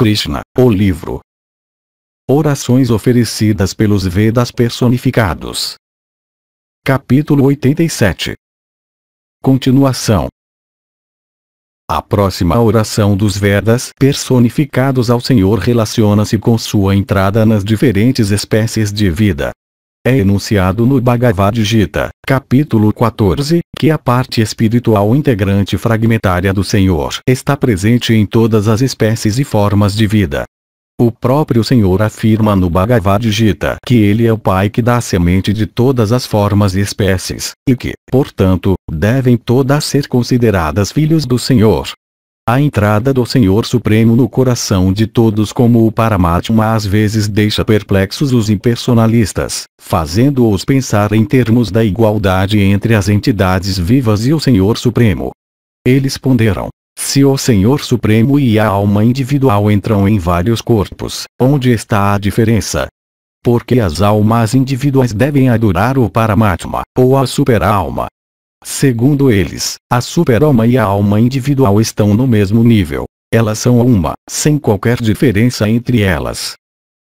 Krishna, o livro. Orações oferecidas pelos Vedas personificados. Capítulo 87 Continuação A próxima oração dos Vedas personificados ao Senhor relaciona-se com sua entrada nas diferentes espécies de vida é enunciado no Bhagavad Gita, capítulo 14, que a parte espiritual integrante fragmentária do Senhor está presente em todas as espécies e formas de vida. O próprio Senhor afirma no Bhagavad Gita que Ele é o Pai que dá a semente de todas as formas e espécies, e que, portanto, devem todas ser consideradas filhos do Senhor. A entrada do Senhor Supremo no coração de todos como o Paramatma às vezes deixa perplexos os impersonalistas, fazendo-os pensar em termos da igualdade entre as entidades vivas e o Senhor Supremo. Eles ponderam. Se o Senhor Supremo e a alma individual entram em vários corpos, onde está a diferença? Porque as almas individuais devem adorar o Paramatma, ou a super-alma, Segundo eles, a super-alma e a alma individual estão no mesmo nível. Elas são uma, sem qualquer diferença entre elas.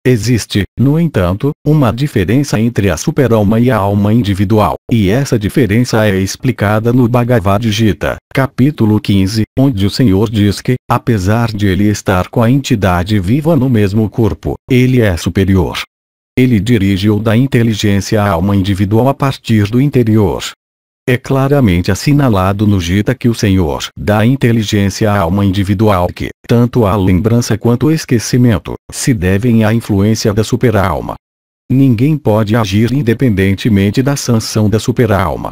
Existe, no entanto, uma diferença entre a super-alma e a alma individual, e essa diferença é explicada no Bhagavad Gita, capítulo 15, onde o Senhor diz que, apesar de ele estar com a entidade viva no mesmo corpo, ele é superior. Ele dirige-o da inteligência à alma individual a partir do interior, é claramente assinalado no Gita que o Senhor dá inteligência à alma individual que, tanto a lembrança quanto o esquecimento, se devem à influência da superalma. Ninguém pode agir independentemente da sanção da superalma.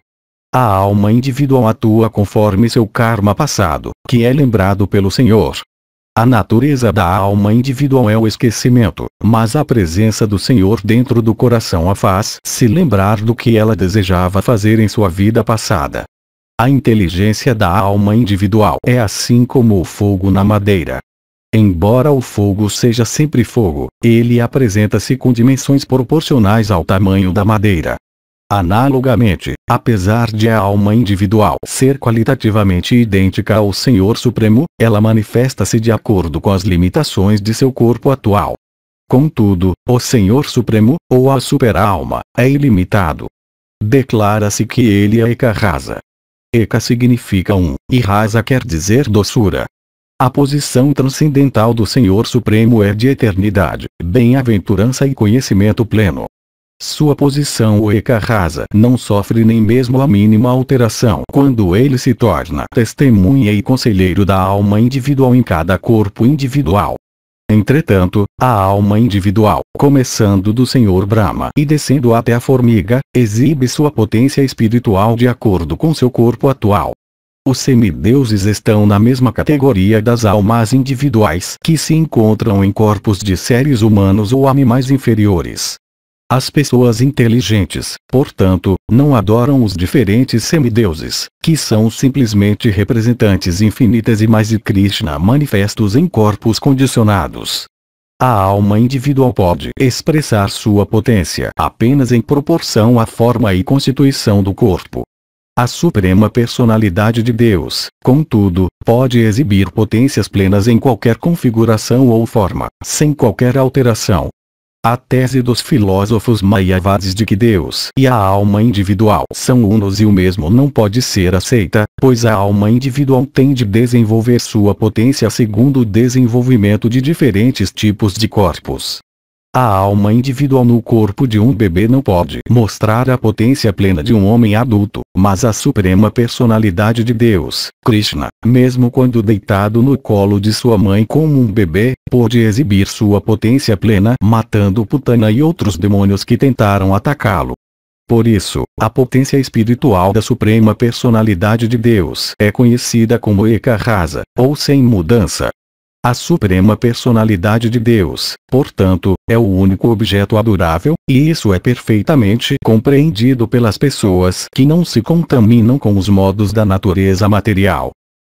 A alma individual atua conforme seu karma passado, que é lembrado pelo Senhor, a natureza da alma individual é o esquecimento, mas a presença do Senhor dentro do coração a faz se lembrar do que ela desejava fazer em sua vida passada. A inteligência da alma individual é assim como o fogo na madeira. Embora o fogo seja sempre fogo, ele apresenta-se com dimensões proporcionais ao tamanho da madeira. Analogamente, apesar de a alma individual ser qualitativamente idêntica ao Senhor Supremo, ela manifesta-se de acordo com as limitações de seu corpo atual. Contudo, o Senhor Supremo, ou a Super-Alma, é ilimitado. Declara-se que ele é Eka Rasa. Eka significa um, e Rasa quer dizer doçura. A posição transcendental do Senhor Supremo é de eternidade, bem-aventurança e conhecimento pleno. Sua posição oeca rasa não sofre nem mesmo a mínima alteração quando ele se torna testemunha e conselheiro da alma individual em cada corpo individual. Entretanto, a alma individual, começando do Senhor Brahma e descendo até a formiga, exibe sua potência espiritual de acordo com seu corpo atual. Os semideuses estão na mesma categoria das almas individuais que se encontram em corpos de seres humanos ou animais inferiores. As pessoas inteligentes, portanto, não adoram os diferentes semideuses, que são simplesmente representantes infinitas e mais de Krishna manifestos em corpos condicionados. A alma individual pode expressar sua potência apenas em proporção à forma e constituição do corpo. A Suprema Personalidade de Deus, contudo, pode exibir potências plenas em qualquer configuração ou forma, sem qualquer alteração, a tese dos filósofos maiavades de que Deus e a alma individual são unos e o mesmo não pode ser aceita, pois a alma individual tem de desenvolver sua potência segundo o desenvolvimento de diferentes tipos de corpos, a alma individual no corpo de um bebê não pode mostrar a potência plena de um homem adulto, mas a suprema personalidade de Deus, Krishna, mesmo quando deitado no colo de sua mãe como um bebê, pôde exibir sua potência plena matando Putana e outros demônios que tentaram atacá-lo. Por isso, a potência espiritual da Suprema Personalidade de Deus é conhecida como Eka Rasa, ou sem mudança, a suprema personalidade de Deus, portanto, é o único objeto adorável, e isso é perfeitamente compreendido pelas pessoas que não se contaminam com os modos da natureza material.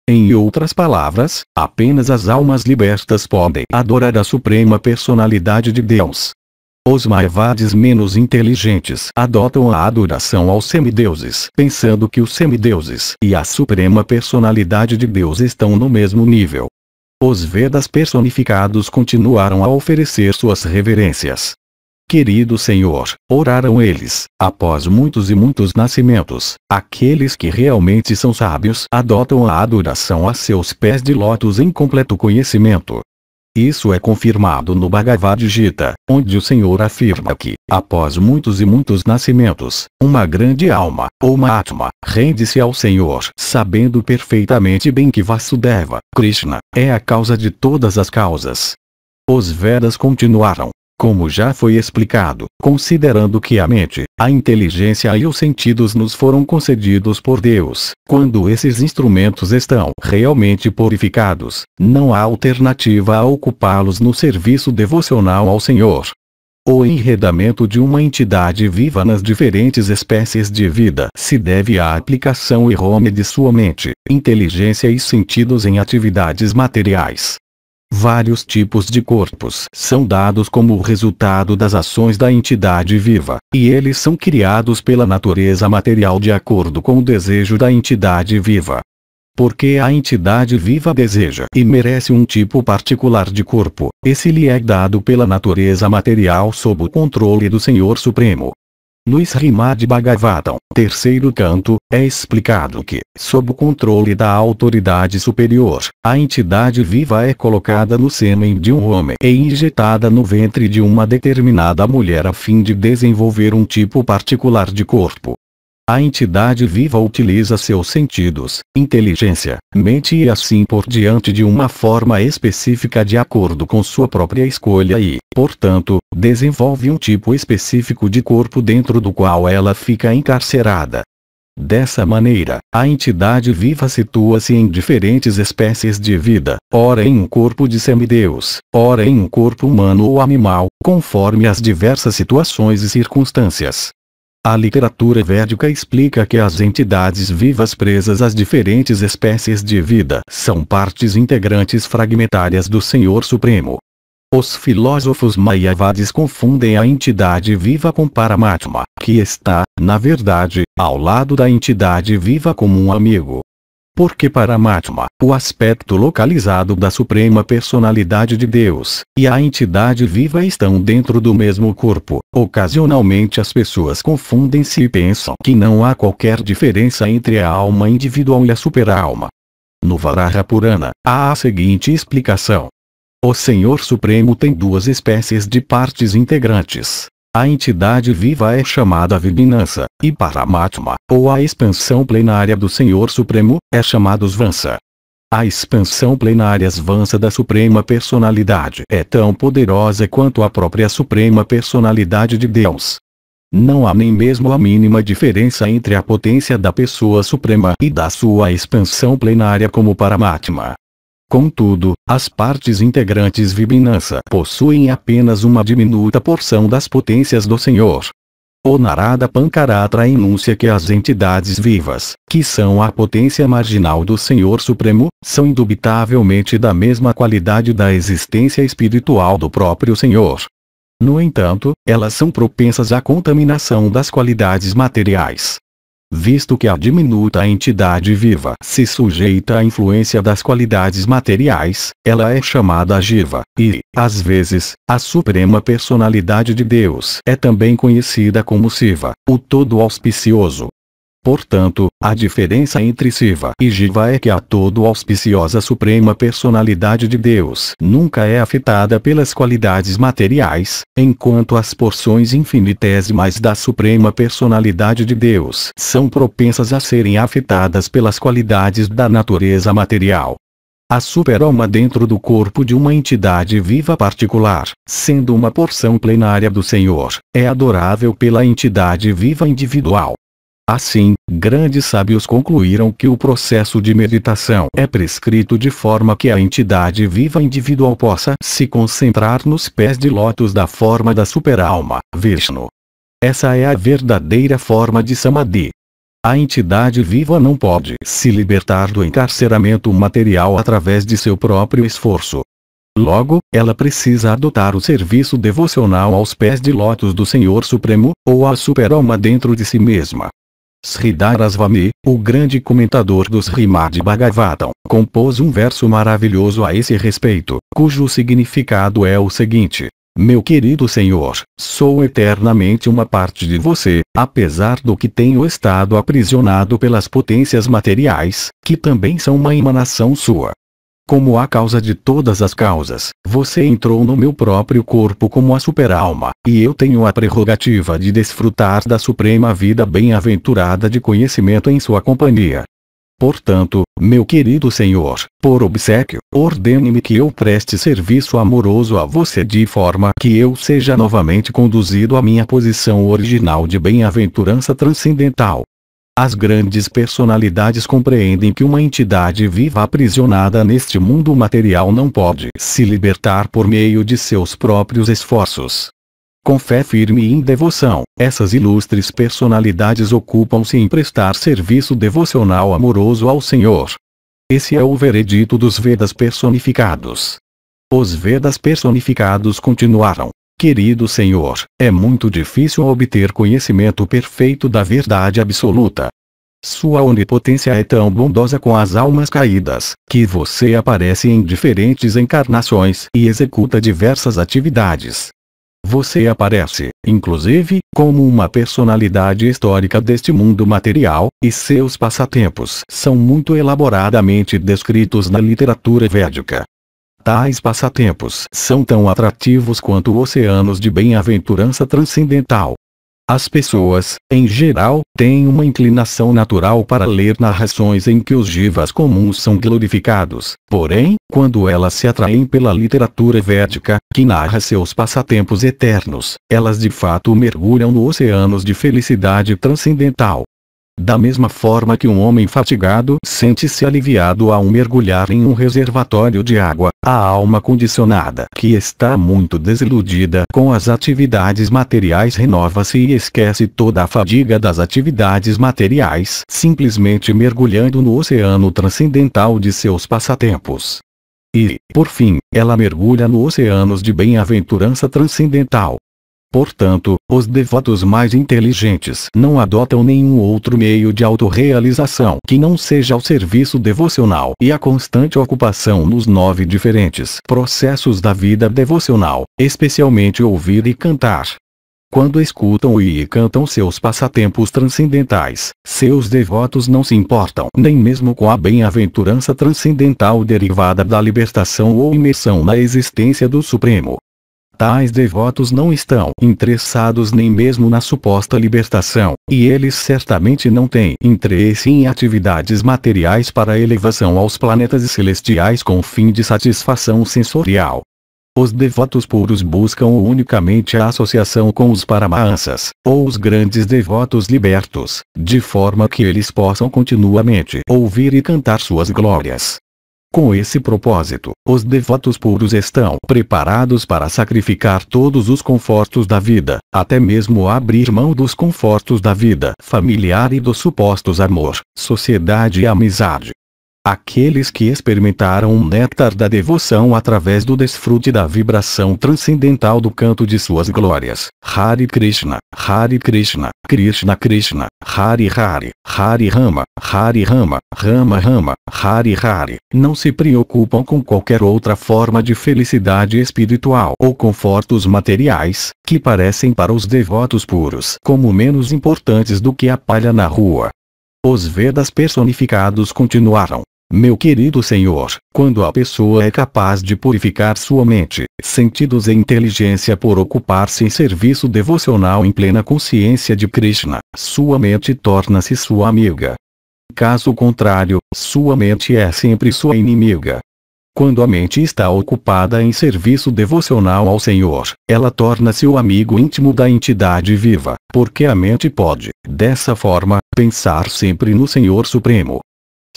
Em outras palavras, apenas as almas libertas podem adorar a suprema personalidade de Deus. Os Maivades menos inteligentes adotam a adoração aos semideuses, pensando que os semideuses e a suprema personalidade de Deus estão no mesmo nível. Os Vedas personificados continuaram a oferecer suas reverências. Querido Senhor, oraram eles, após muitos e muitos nascimentos, aqueles que realmente são sábios adotam a adoração a seus pés de lótus em completo conhecimento, isso é confirmado no Bhagavad Gita, onde o Senhor afirma que, após muitos e muitos nascimentos, uma grande alma, ou uma atma, rende-se ao Senhor, sabendo perfeitamente bem que Vasudeva, Krishna, é a causa de todas as causas. Os Vedas continuaram. Como já foi explicado, considerando que a mente, a inteligência e os sentidos nos foram concedidos por Deus, quando esses instrumentos estão realmente purificados, não há alternativa a ocupá-los no serviço devocional ao Senhor. O enredamento de uma entidade viva nas diferentes espécies de vida se deve à aplicação errônea de sua mente, inteligência e sentidos em atividades materiais, Vários tipos de corpos são dados como resultado das ações da entidade viva, e eles são criados pela natureza material de acordo com o desejo da entidade viva. Porque a entidade viva deseja e merece um tipo particular de corpo, esse lhe é dado pela natureza material sob o controle do Senhor Supremo, no Srimad Bhagavatam, terceiro canto, é explicado que, sob o controle da autoridade superior, a entidade viva é colocada no sêmen de um homem e injetada no ventre de uma determinada mulher a fim de desenvolver um tipo particular de corpo. A entidade viva utiliza seus sentidos, inteligência, mente e assim por diante de uma forma específica de acordo com sua própria escolha e, portanto, desenvolve um tipo específico de corpo dentro do qual ela fica encarcerada. Dessa maneira, a entidade viva situa-se em diferentes espécies de vida, ora em um corpo de semideus, ora em um corpo humano ou animal, conforme as diversas situações e circunstâncias. A literatura védica explica que as entidades vivas presas às diferentes espécies de vida são partes integrantes fragmentárias do Senhor Supremo. Os filósofos mayavadis confundem a entidade viva com Paramatma, que está, na verdade, ao lado da entidade viva como um amigo. Porque para Matma, o aspecto localizado da suprema personalidade de Deus e a entidade viva estão dentro do mesmo corpo. Ocasionalmente as pessoas confundem-se e pensam que não há qualquer diferença entre a alma individual e a superalma. No Varaha Purana, há a seguinte explicação. O Senhor Supremo tem duas espécies de partes integrantes, a entidade viva é chamada Vibinansa, e Paramatma, ou a expansão plenária do Senhor Supremo, é chamada Svansa. A expansão plenária Svansa da Suprema Personalidade é tão poderosa quanto a própria Suprema Personalidade de Deus. Não há nem mesmo a mínima diferença entre a potência da Pessoa Suprema e da sua expansão plenária como Paramatma. Contudo, as partes integrantes Vibhinansa possuem apenas uma diminuta porção das potências do Senhor. O Narada Pankaratra enuncia que as entidades vivas, que são a potência marginal do Senhor Supremo, são indubitavelmente da mesma qualidade da existência espiritual do próprio Senhor. No entanto, elas são propensas à contaminação das qualidades materiais visto que a diminuta entidade viva se sujeita à influência das qualidades materiais, ela é chamada Jiva, e, às vezes, a suprema personalidade de Deus é também conhecida como Siva, o todo auspicioso. Portanto, a diferença entre Siva e Jiva é que a todo auspiciosa suprema personalidade de Deus nunca é afetada pelas qualidades materiais, enquanto as porções infinitesimais da suprema personalidade de Deus são propensas a serem afetadas pelas qualidades da natureza material. A super-alma dentro do corpo de uma entidade viva particular, sendo uma porção plenária do Senhor, é adorável pela entidade viva individual, Assim, grandes sábios concluíram que o processo de meditação é prescrito de forma que a entidade viva individual possa se concentrar nos pés de lótus da forma da superalma, Vishnu. Essa é a verdadeira forma de Samadhi. A entidade viva não pode se libertar do encarceramento material através de seu próprio esforço. Logo, ela precisa adotar o serviço devocional aos pés de lótus do Senhor Supremo, ou a superalma dentro de si mesma. Sridharasvami, o grande comentador dos Rimad Bhagavatam, compôs um verso maravilhoso a esse respeito, cujo significado é o seguinte. Meu querido Senhor, sou eternamente uma parte de você, apesar do que tenho estado aprisionado pelas potências materiais, que também são uma emanação sua. Como a causa de todas as causas, você entrou no meu próprio corpo como a super-alma, e eu tenho a prerrogativa de desfrutar da suprema vida bem-aventurada de conhecimento em sua companhia. Portanto, meu querido Senhor, por obsequio, ordene-me que eu preste serviço amoroso a você de forma que eu seja novamente conduzido à minha posição original de bem-aventurança transcendental, as grandes personalidades compreendem que uma entidade viva aprisionada neste mundo material não pode se libertar por meio de seus próprios esforços. Com fé firme e em devoção, essas ilustres personalidades ocupam-se em prestar serviço devocional amoroso ao Senhor. Esse é o veredito dos Vedas personificados. Os Vedas personificados continuaram, Querido Senhor, é muito difícil obter conhecimento perfeito da verdade absoluta. Sua onipotência é tão bondosa com as almas caídas, que você aparece em diferentes encarnações e executa diversas atividades. Você aparece, inclusive, como uma personalidade histórica deste mundo material, e seus passatempos são muito elaboradamente descritos na literatura védica. Tais passatempos são tão atrativos quanto oceanos de bem-aventurança transcendental. As pessoas, em geral, têm uma inclinação natural para ler narrações em que os divas comuns são glorificados, porém, quando elas se atraem pela literatura védica, que narra seus passatempos eternos, elas de fato mergulham no oceanos de felicidade transcendental. Da mesma forma que um homem fatigado sente-se aliviado ao mergulhar em um reservatório de água, a alma condicionada que está muito desiludida com as atividades materiais renova-se e esquece toda a fadiga das atividades materiais simplesmente mergulhando no oceano transcendental de seus passatempos. E, por fim, ela mergulha no oceanos de bem-aventurança transcendental, Portanto, os devotos mais inteligentes não adotam nenhum outro meio de autorrealização que não seja o serviço devocional e a constante ocupação nos nove diferentes processos da vida devocional, especialmente ouvir e cantar. Quando escutam e cantam seus passatempos transcendentais, seus devotos não se importam nem mesmo com a bem-aventurança transcendental derivada da libertação ou imersão na existência do Supremo. Tais devotos não estão interessados nem mesmo na suposta libertação, e eles certamente não têm interesse em atividades materiais para elevação aos planetas celestiais com fim de satisfação sensorial. Os devotos puros buscam unicamente a associação com os paramahansas, ou os grandes devotos libertos, de forma que eles possam continuamente ouvir e cantar suas glórias. Com esse propósito, os devotos puros estão preparados para sacrificar todos os confortos da vida, até mesmo abrir mão dos confortos da vida familiar e dos supostos amor, sociedade e amizade, Aqueles que experimentaram o néctar da devoção através do desfrute da vibração transcendental do canto de suas glórias. Hare Krishna, Hare Krishna, Krishna Krishna, Hare Hare, Hare Rama, Hare Rama, Rama Rama, Hare Hare, não se preocupam com qualquer outra forma de felicidade espiritual ou confortos materiais, que parecem para os devotos puros como menos importantes do que a palha na rua. Os Vedas personificados continuaram, meu querido Senhor, quando a pessoa é capaz de purificar sua mente, sentidos e inteligência por ocupar-se em serviço devocional em plena consciência de Krishna, sua mente torna-se sua amiga. Caso contrário, sua mente é sempre sua inimiga. Quando a mente está ocupada em serviço devocional ao Senhor, ela torna-se o amigo íntimo da entidade viva, porque a mente pode, dessa forma, pensar sempre no Senhor Supremo,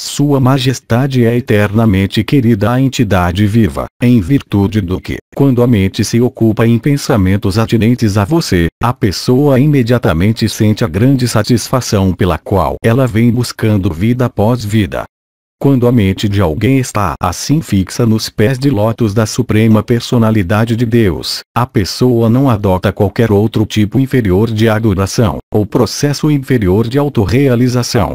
sua Majestade é eternamente querida à entidade viva, em virtude do que, quando a mente se ocupa em pensamentos atinentes a você, a pessoa imediatamente sente a grande satisfação pela qual ela vem buscando vida após vida. Quando a mente de alguém está assim fixa nos pés de lótus da Suprema Personalidade de Deus, a pessoa não adota qualquer outro tipo inferior de adoração, ou processo inferior de autorrealização,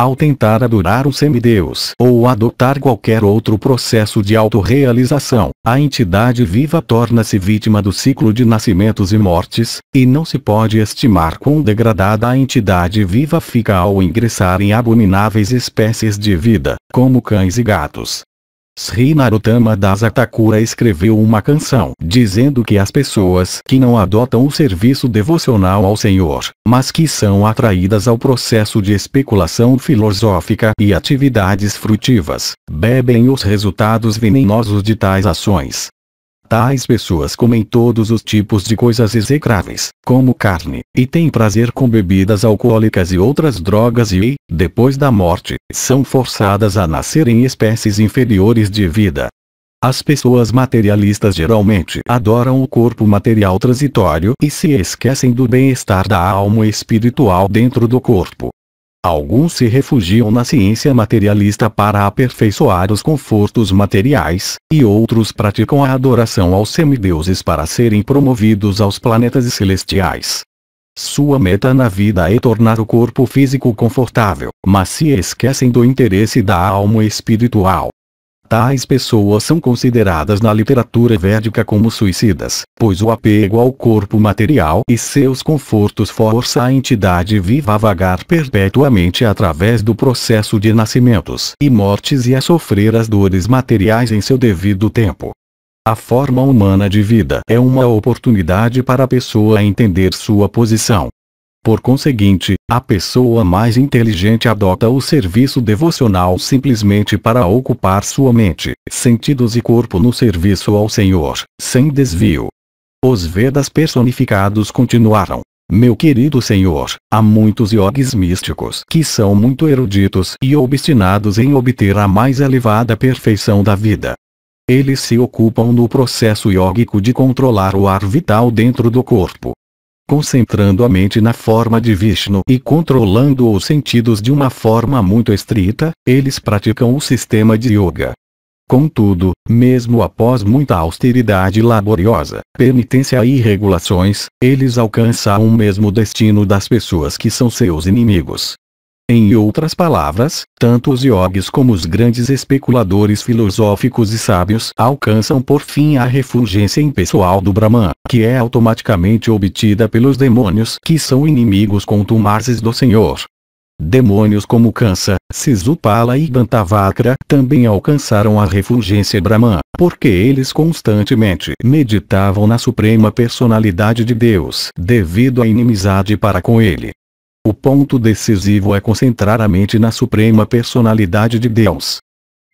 ao tentar adorar um semideus ou adotar qualquer outro processo de autorrealização, a entidade viva torna-se vítima do ciclo de nascimentos e mortes, e não se pode estimar quão degradada a entidade viva fica ao ingressar em abomináveis espécies de vida, como cães e gatos, Sri Narotama Das Atakura escreveu uma canção dizendo que as pessoas que não adotam o serviço devocional ao Senhor, mas que são atraídas ao processo de especulação filosófica e atividades frutivas, bebem os resultados venenosos de tais ações. Tais pessoas comem todos os tipos de coisas execráveis, como carne, e têm prazer com bebidas alcoólicas e outras drogas e, depois da morte, são forçadas a nascer em espécies inferiores de vida. As pessoas materialistas geralmente adoram o corpo material transitório e se esquecem do bem-estar da alma espiritual dentro do corpo. Alguns se refugiam na ciência materialista para aperfeiçoar os confortos materiais, e outros praticam a adoração aos semideuses para serem promovidos aos planetas celestiais. Sua meta na vida é tornar o corpo físico confortável, mas se esquecem do interesse da alma espiritual. Tais pessoas são consideradas na literatura védica como suicidas, pois o apego ao corpo material e seus confortos força a entidade viva a vagar perpetuamente através do processo de nascimentos e mortes e a sofrer as dores materiais em seu devido tempo. A forma humana de vida é uma oportunidade para a pessoa entender sua posição por conseguinte, a pessoa mais inteligente adota o serviço devocional simplesmente para ocupar sua mente, sentidos e corpo no serviço ao Senhor, sem desvio. Os Vedas personificados continuaram. Meu querido senhor, há muitos yogis místicos que são muito eruditos e obstinados em obter a mais elevada perfeição da vida. Eles se ocupam no processo yógico de controlar o ar vital dentro do corpo, concentrando a mente na forma de Vishnu e controlando os sentidos de uma forma muito estrita, eles praticam o sistema de yoga. Contudo, mesmo após muita austeridade laboriosa, penitência e regulações, eles alcançam o mesmo destino das pessoas que são seus inimigos. Em outras palavras, tanto os yogis como os grandes especuladores filosóficos e sábios alcançam por fim a refulgência impessoal do Brahman, que é automaticamente obtida pelos demônios que são inimigos contumazes do Senhor. Demônios como Kansa, Sisupala e Bantavakra também alcançaram a refulgência Brahman, porque eles constantemente meditavam na suprema personalidade de Deus devido à inimizade para com ele. O ponto decisivo é concentrar a mente na suprema personalidade de Deus.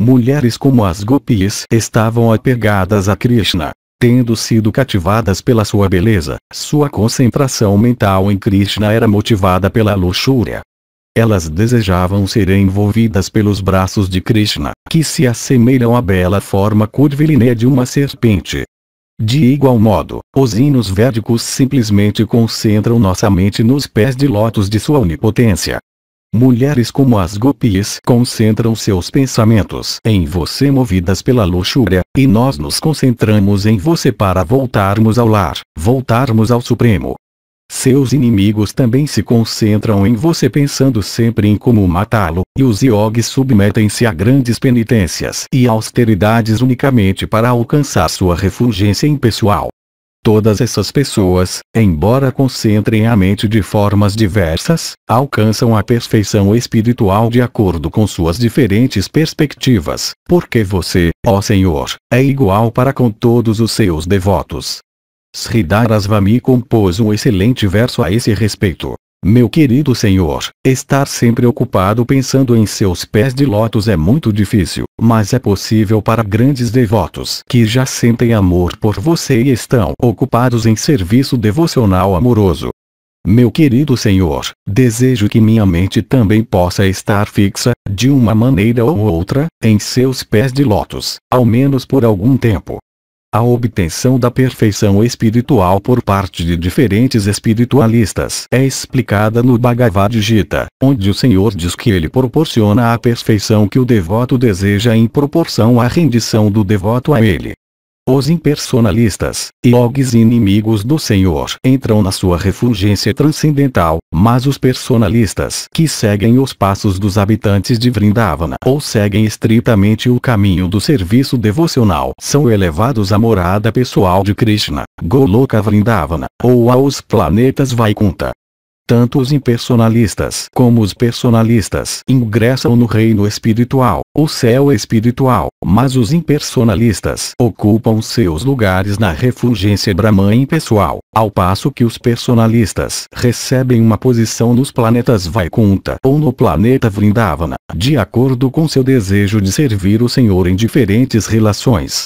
Mulheres como as gopis estavam apegadas a Krishna. Tendo sido cativadas pela sua beleza, sua concentração mental em Krishna era motivada pela luxúria. Elas desejavam ser envolvidas pelos braços de Krishna, que se assemelham à bela forma curvilínea de uma serpente. De igual modo, os hinos védicos simplesmente concentram nossa mente nos pés de lótus de sua onipotência. Mulheres como as gopis concentram seus pensamentos em você movidas pela luxúria, e nós nos concentramos em você para voltarmos ao lar, voltarmos ao Supremo, seus inimigos também se concentram em você pensando sempre em como matá-lo, e os yogis submetem-se a grandes penitências e austeridades unicamente para alcançar sua refulgência impessoal. Todas essas pessoas, embora concentrem a mente de formas diversas, alcançam a perfeição espiritual de acordo com suas diferentes perspectivas, porque você, ó Senhor, é igual para com todos os seus devotos. Sridharasvami compôs um excelente verso a esse respeito. Meu querido senhor, estar sempre ocupado pensando em seus pés de lótus é muito difícil, mas é possível para grandes devotos que já sentem amor por você e estão ocupados em serviço devocional amoroso. Meu querido senhor, desejo que minha mente também possa estar fixa, de uma maneira ou outra, em seus pés de lótus, ao menos por algum tempo a obtenção da perfeição espiritual por parte de diferentes espiritualistas é explicada no Bhagavad Gita, onde o Senhor diz que ele proporciona a perfeição que o devoto deseja em proporção à rendição do devoto a ele. Os impersonalistas, yogis inimigos do Senhor, entram na sua refulgência transcendental, mas os personalistas que seguem os passos dos habitantes de Vrindavana ou seguem estritamente o caminho do serviço devocional são elevados à morada pessoal de Krishna, Goloka Vrindavana, ou aos planetas Vaikunta, tanto os impersonalistas como os personalistas ingressam no reino espiritual, o céu espiritual, mas os impersonalistas ocupam seus lugares na refulgência Brahman impessoal, ao passo que os personalistas recebem uma posição nos planetas Vaikunta ou no planeta Vrindavana, de acordo com seu desejo de servir o Senhor em diferentes relações.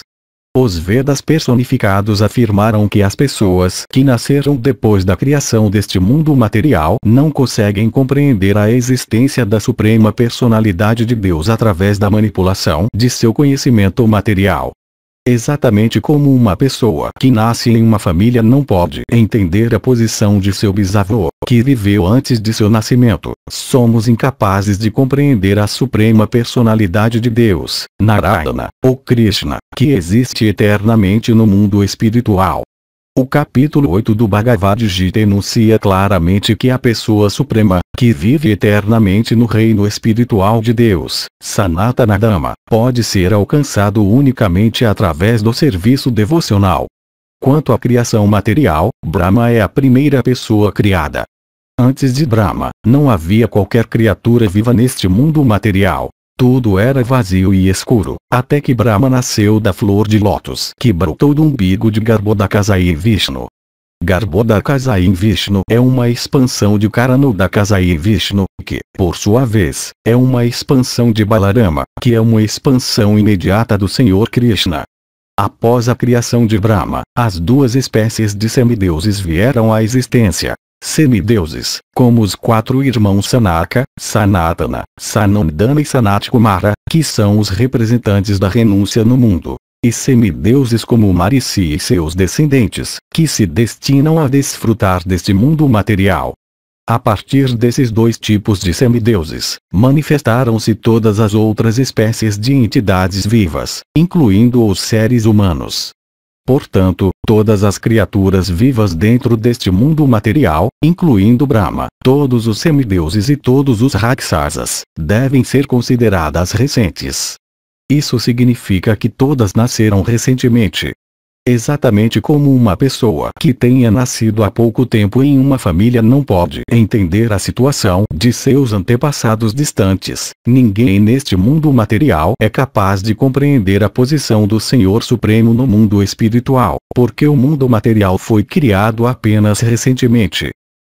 Os Vedas personificados afirmaram que as pessoas que nasceram depois da criação deste mundo material não conseguem compreender a existência da suprema personalidade de Deus através da manipulação de seu conhecimento material. Exatamente como uma pessoa que nasce em uma família não pode entender a posição de seu bisavô, que viveu antes de seu nascimento, somos incapazes de compreender a suprema personalidade de Deus, Narayana, ou Krishna, que existe eternamente no mundo espiritual. O capítulo 8 do Bhagavad Gita enuncia claramente que a pessoa suprema, que vive eternamente no reino espiritual de Deus, Sanatana Dhamma, pode ser alcançado unicamente através do serviço devocional. Quanto à criação material, Brahma é a primeira pessoa criada. Antes de Brahma, não havia qualquer criatura viva neste mundo material. Tudo era vazio e escuro, até que Brahma nasceu da flor de lótus que brotou do umbigo de Garbhodakasayi Vishnu. Garbhodakasayi Vishnu é uma expansão de Karanodakasayi Vishnu, que, por sua vez, é uma expansão de Balarama, que é uma expansão imediata do Senhor Krishna. Após a criação de Brahma, as duas espécies de semideuses vieram à existência, semideuses, como os quatro irmãos Sanaka, Sanatana, Sanandana e Sanatkumara, que são os representantes da renúncia no mundo. E semideuses como Marici e seus descendentes, que se destinam a desfrutar deste mundo material. A partir desses dois tipos de semideuses, manifestaram-se todas as outras espécies de entidades vivas, incluindo os seres humanos. Portanto, todas as criaturas vivas dentro deste mundo material, incluindo Brahma, todos os semideuses e todos os Raksasas, devem ser consideradas recentes. Isso significa que todas nasceram recentemente, Exatamente como uma pessoa que tenha nascido há pouco tempo em uma família não pode entender a situação de seus antepassados distantes, ninguém neste mundo material é capaz de compreender a posição do Senhor Supremo no mundo espiritual, porque o mundo material foi criado apenas recentemente.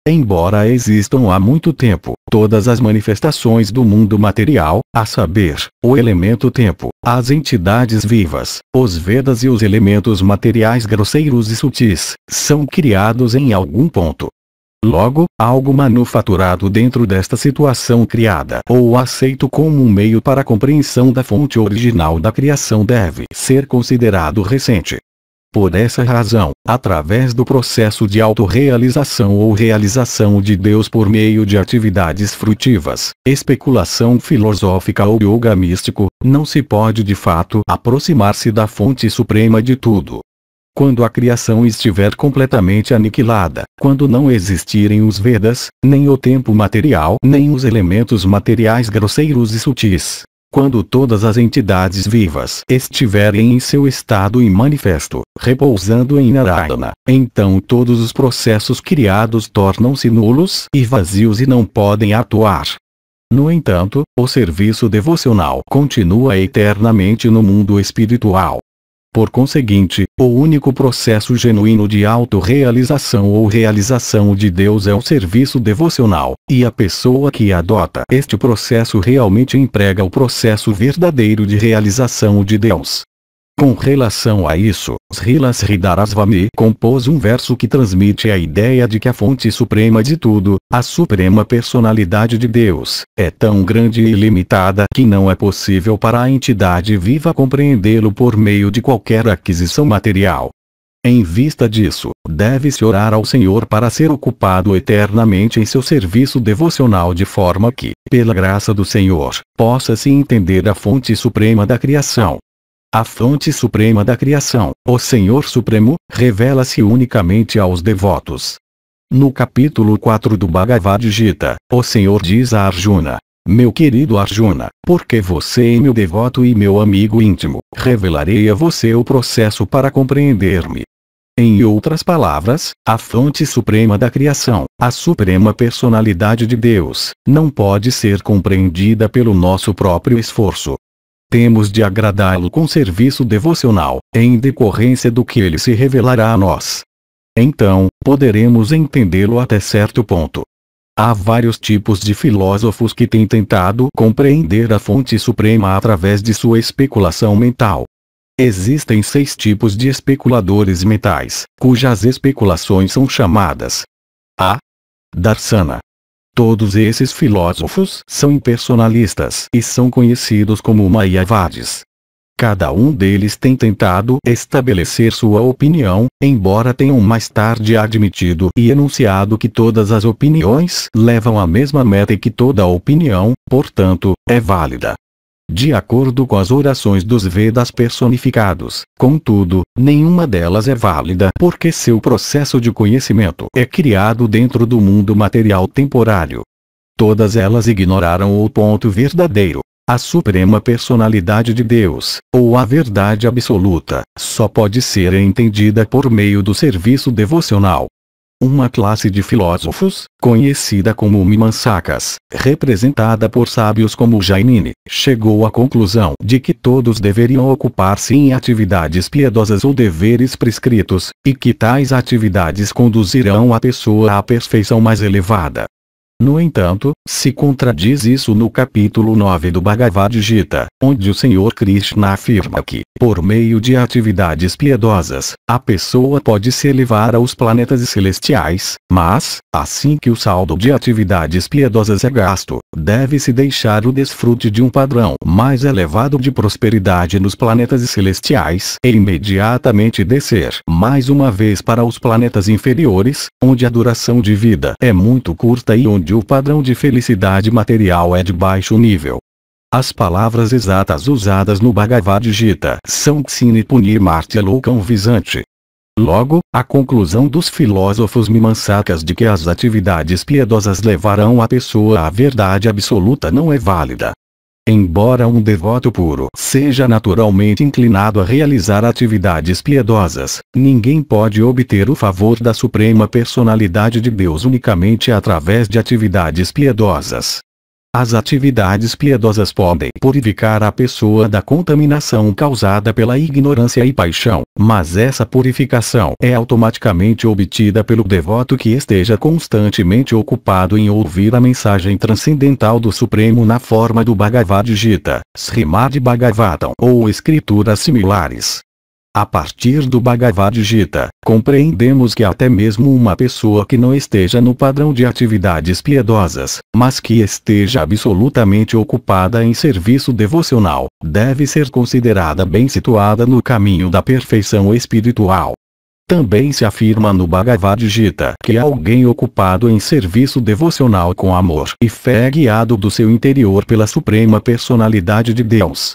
Embora existam há muito tempo todas as manifestações do mundo material, a saber, o elemento tempo, as entidades vivas, os Vedas e os elementos materiais grosseiros e sutis, são criados em algum ponto. Logo, algo manufaturado dentro desta situação criada ou aceito como um meio para a compreensão da fonte original da criação deve ser considerado recente. Por essa razão, através do processo de autorrealização ou realização de Deus por meio de atividades frutivas, especulação filosófica ou yoga místico, não se pode de fato aproximar-se da fonte suprema de tudo. Quando a criação estiver completamente aniquilada, quando não existirem os Vedas, nem o tempo material, nem os elementos materiais grosseiros e sutis, quando todas as entidades vivas estiverem em seu estado e manifesto, repousando em Narayana, então todos os processos criados tornam-se nulos e vazios e não podem atuar. No entanto, o serviço devocional continua eternamente no mundo espiritual, por conseguinte, o único processo genuíno de autorrealização ou realização de Deus é o serviço devocional, e a pessoa que adota este processo realmente emprega o processo verdadeiro de realização de Deus. Com relação a isso, Srila Sridharasvami compôs um verso que transmite a ideia de que a fonte suprema de tudo, a suprema personalidade de Deus, é tão grande e ilimitada que não é possível para a entidade viva compreendê-lo por meio de qualquer aquisição material. Em vista disso, deve-se orar ao Senhor para ser ocupado eternamente em seu serviço devocional de forma que, pela graça do Senhor, possa se entender a fonte suprema da criação, a fonte suprema da criação, o Senhor Supremo, revela-se unicamente aos devotos. No capítulo 4 do Bhagavad Gita, o Senhor diz a Arjuna: Meu querido Arjuna, porque você é meu devoto e meu amigo íntimo, revelarei a você o processo para compreender-me. Em outras palavras, a fonte suprema da criação, a suprema personalidade de Deus, não pode ser compreendida pelo nosso próprio esforço, temos de agradá-lo com serviço devocional, em decorrência do que ele se revelará a nós. Então, poderemos entendê-lo até certo ponto. Há vários tipos de filósofos que têm tentado compreender a fonte suprema através de sua especulação mental. Existem seis tipos de especuladores mentais, cujas especulações são chamadas a. Darsana, Todos esses filósofos são impersonalistas e são conhecidos como Mayavadis. Cada um deles tem tentado estabelecer sua opinião, embora tenham mais tarde admitido e enunciado que todas as opiniões levam à mesma meta e que toda opinião, portanto, é válida de acordo com as orações dos Vedas personificados. Contudo, nenhuma delas é válida porque seu processo de conhecimento é criado dentro do mundo material temporário. Todas elas ignoraram o ponto verdadeiro. A suprema personalidade de Deus, ou a verdade absoluta, só pode ser entendida por meio do serviço devocional. Uma classe de filósofos, conhecida como Mimansakas, representada por sábios como Jainini, chegou à conclusão de que todos deveriam ocupar-se em atividades piedosas ou deveres prescritos, e que tais atividades conduzirão a pessoa à perfeição mais elevada, no entanto, se contradiz isso no capítulo 9 do Bhagavad Gita, onde o Senhor Krishna afirma que, por meio de atividades piedosas, a pessoa pode se elevar aos planetas celestiais, mas, assim que o saldo de atividades piedosas é gasto, deve-se deixar o desfrute de um padrão mais elevado de prosperidade nos planetas celestiais e imediatamente descer mais uma vez para os planetas inferiores, onde a duração de vida é muito curta e onde o padrão de felicidade material é de baixo nível. As palavras exatas usadas no Bhagavad Gita são Ksini punir Marte loucão visante. Logo, a conclusão dos filósofos mimansakas de que as atividades piedosas levarão a pessoa à verdade absoluta não é válida. Embora um devoto puro seja naturalmente inclinado a realizar atividades piedosas, ninguém pode obter o favor da Suprema Personalidade de Deus unicamente através de atividades piedosas. As atividades piedosas podem purificar a pessoa da contaminação causada pela ignorância e paixão, mas essa purificação é automaticamente obtida pelo devoto que esteja constantemente ocupado em ouvir a mensagem transcendental do Supremo na forma do Bhagavad Gita, Srimad Bhagavatam ou escrituras similares. A partir do Bhagavad Gita, compreendemos que até mesmo uma pessoa que não esteja no padrão de atividades piedosas, mas que esteja absolutamente ocupada em serviço devocional, deve ser considerada bem situada no caminho da perfeição espiritual. Também se afirma no Bhagavad Gita que alguém ocupado em serviço devocional com amor e fé é guiado do seu interior pela suprema personalidade de Deus,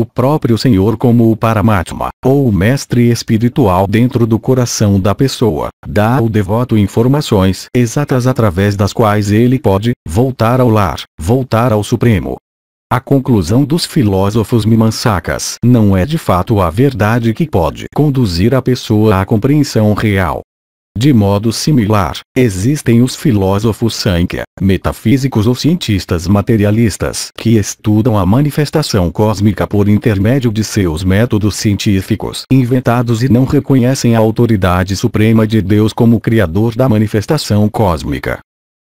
o próprio Senhor como o Paramatma, ou o mestre espiritual dentro do coração da pessoa, dá ao devoto informações exatas através das quais ele pode voltar ao lar, voltar ao Supremo. A conclusão dos filósofos mimansakas não é de fato a verdade que pode conduzir a pessoa à compreensão real, de modo similar, existem os filósofos Sankhya, metafísicos ou cientistas materialistas que estudam a manifestação cósmica por intermédio de seus métodos científicos inventados e não reconhecem a autoridade suprema de Deus como Criador da manifestação cósmica.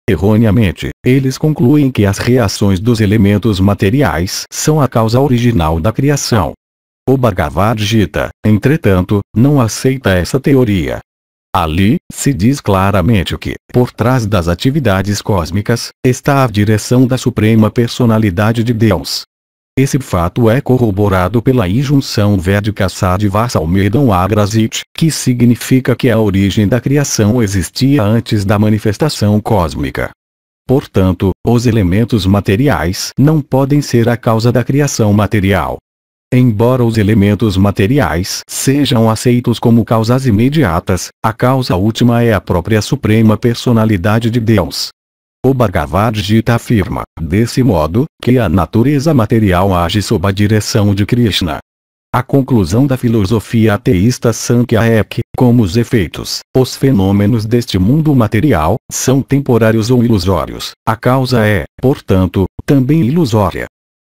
Erroneamente, eles concluem que as reações dos elementos materiais são a causa original da criação. O Bhagavad Gita, entretanto, não aceita essa teoria, Ali, se diz claramente que, por trás das atividades cósmicas, está a direção da Suprema Personalidade de Deus. Esse fato é corroborado pela injunção védica Sadivasa Almedam Agrasit, que significa que a origem da criação existia antes da manifestação cósmica. Portanto, os elementos materiais não podem ser a causa da criação material. Embora os elementos materiais sejam aceitos como causas imediatas, a causa última é a própria suprema personalidade de Deus. O Bhagavad Gita afirma, desse modo, que a natureza material age sob a direção de Krishna. A conclusão da filosofia ateísta Sankhya é que, como os efeitos, os fenômenos deste mundo material, são temporários ou ilusórios, a causa é, portanto, também ilusória.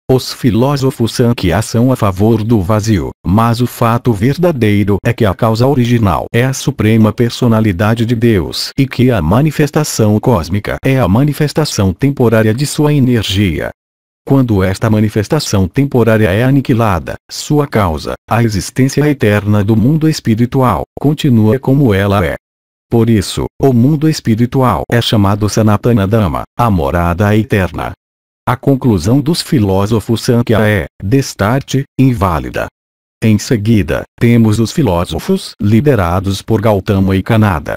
Os filósofos que ação a favor do vazio, mas o fato verdadeiro é que a causa original é a suprema personalidade de Deus e que a manifestação cósmica é a manifestação temporária de sua energia. Quando esta manifestação temporária é aniquilada, sua causa, a existência eterna do mundo espiritual, continua como ela é. Por isso, o mundo espiritual é chamado Sanatana Dhamma, a morada eterna, a conclusão dos filósofos Sankhya é, destarte, inválida. Em seguida, temos os filósofos liderados por Gautama e Kanada.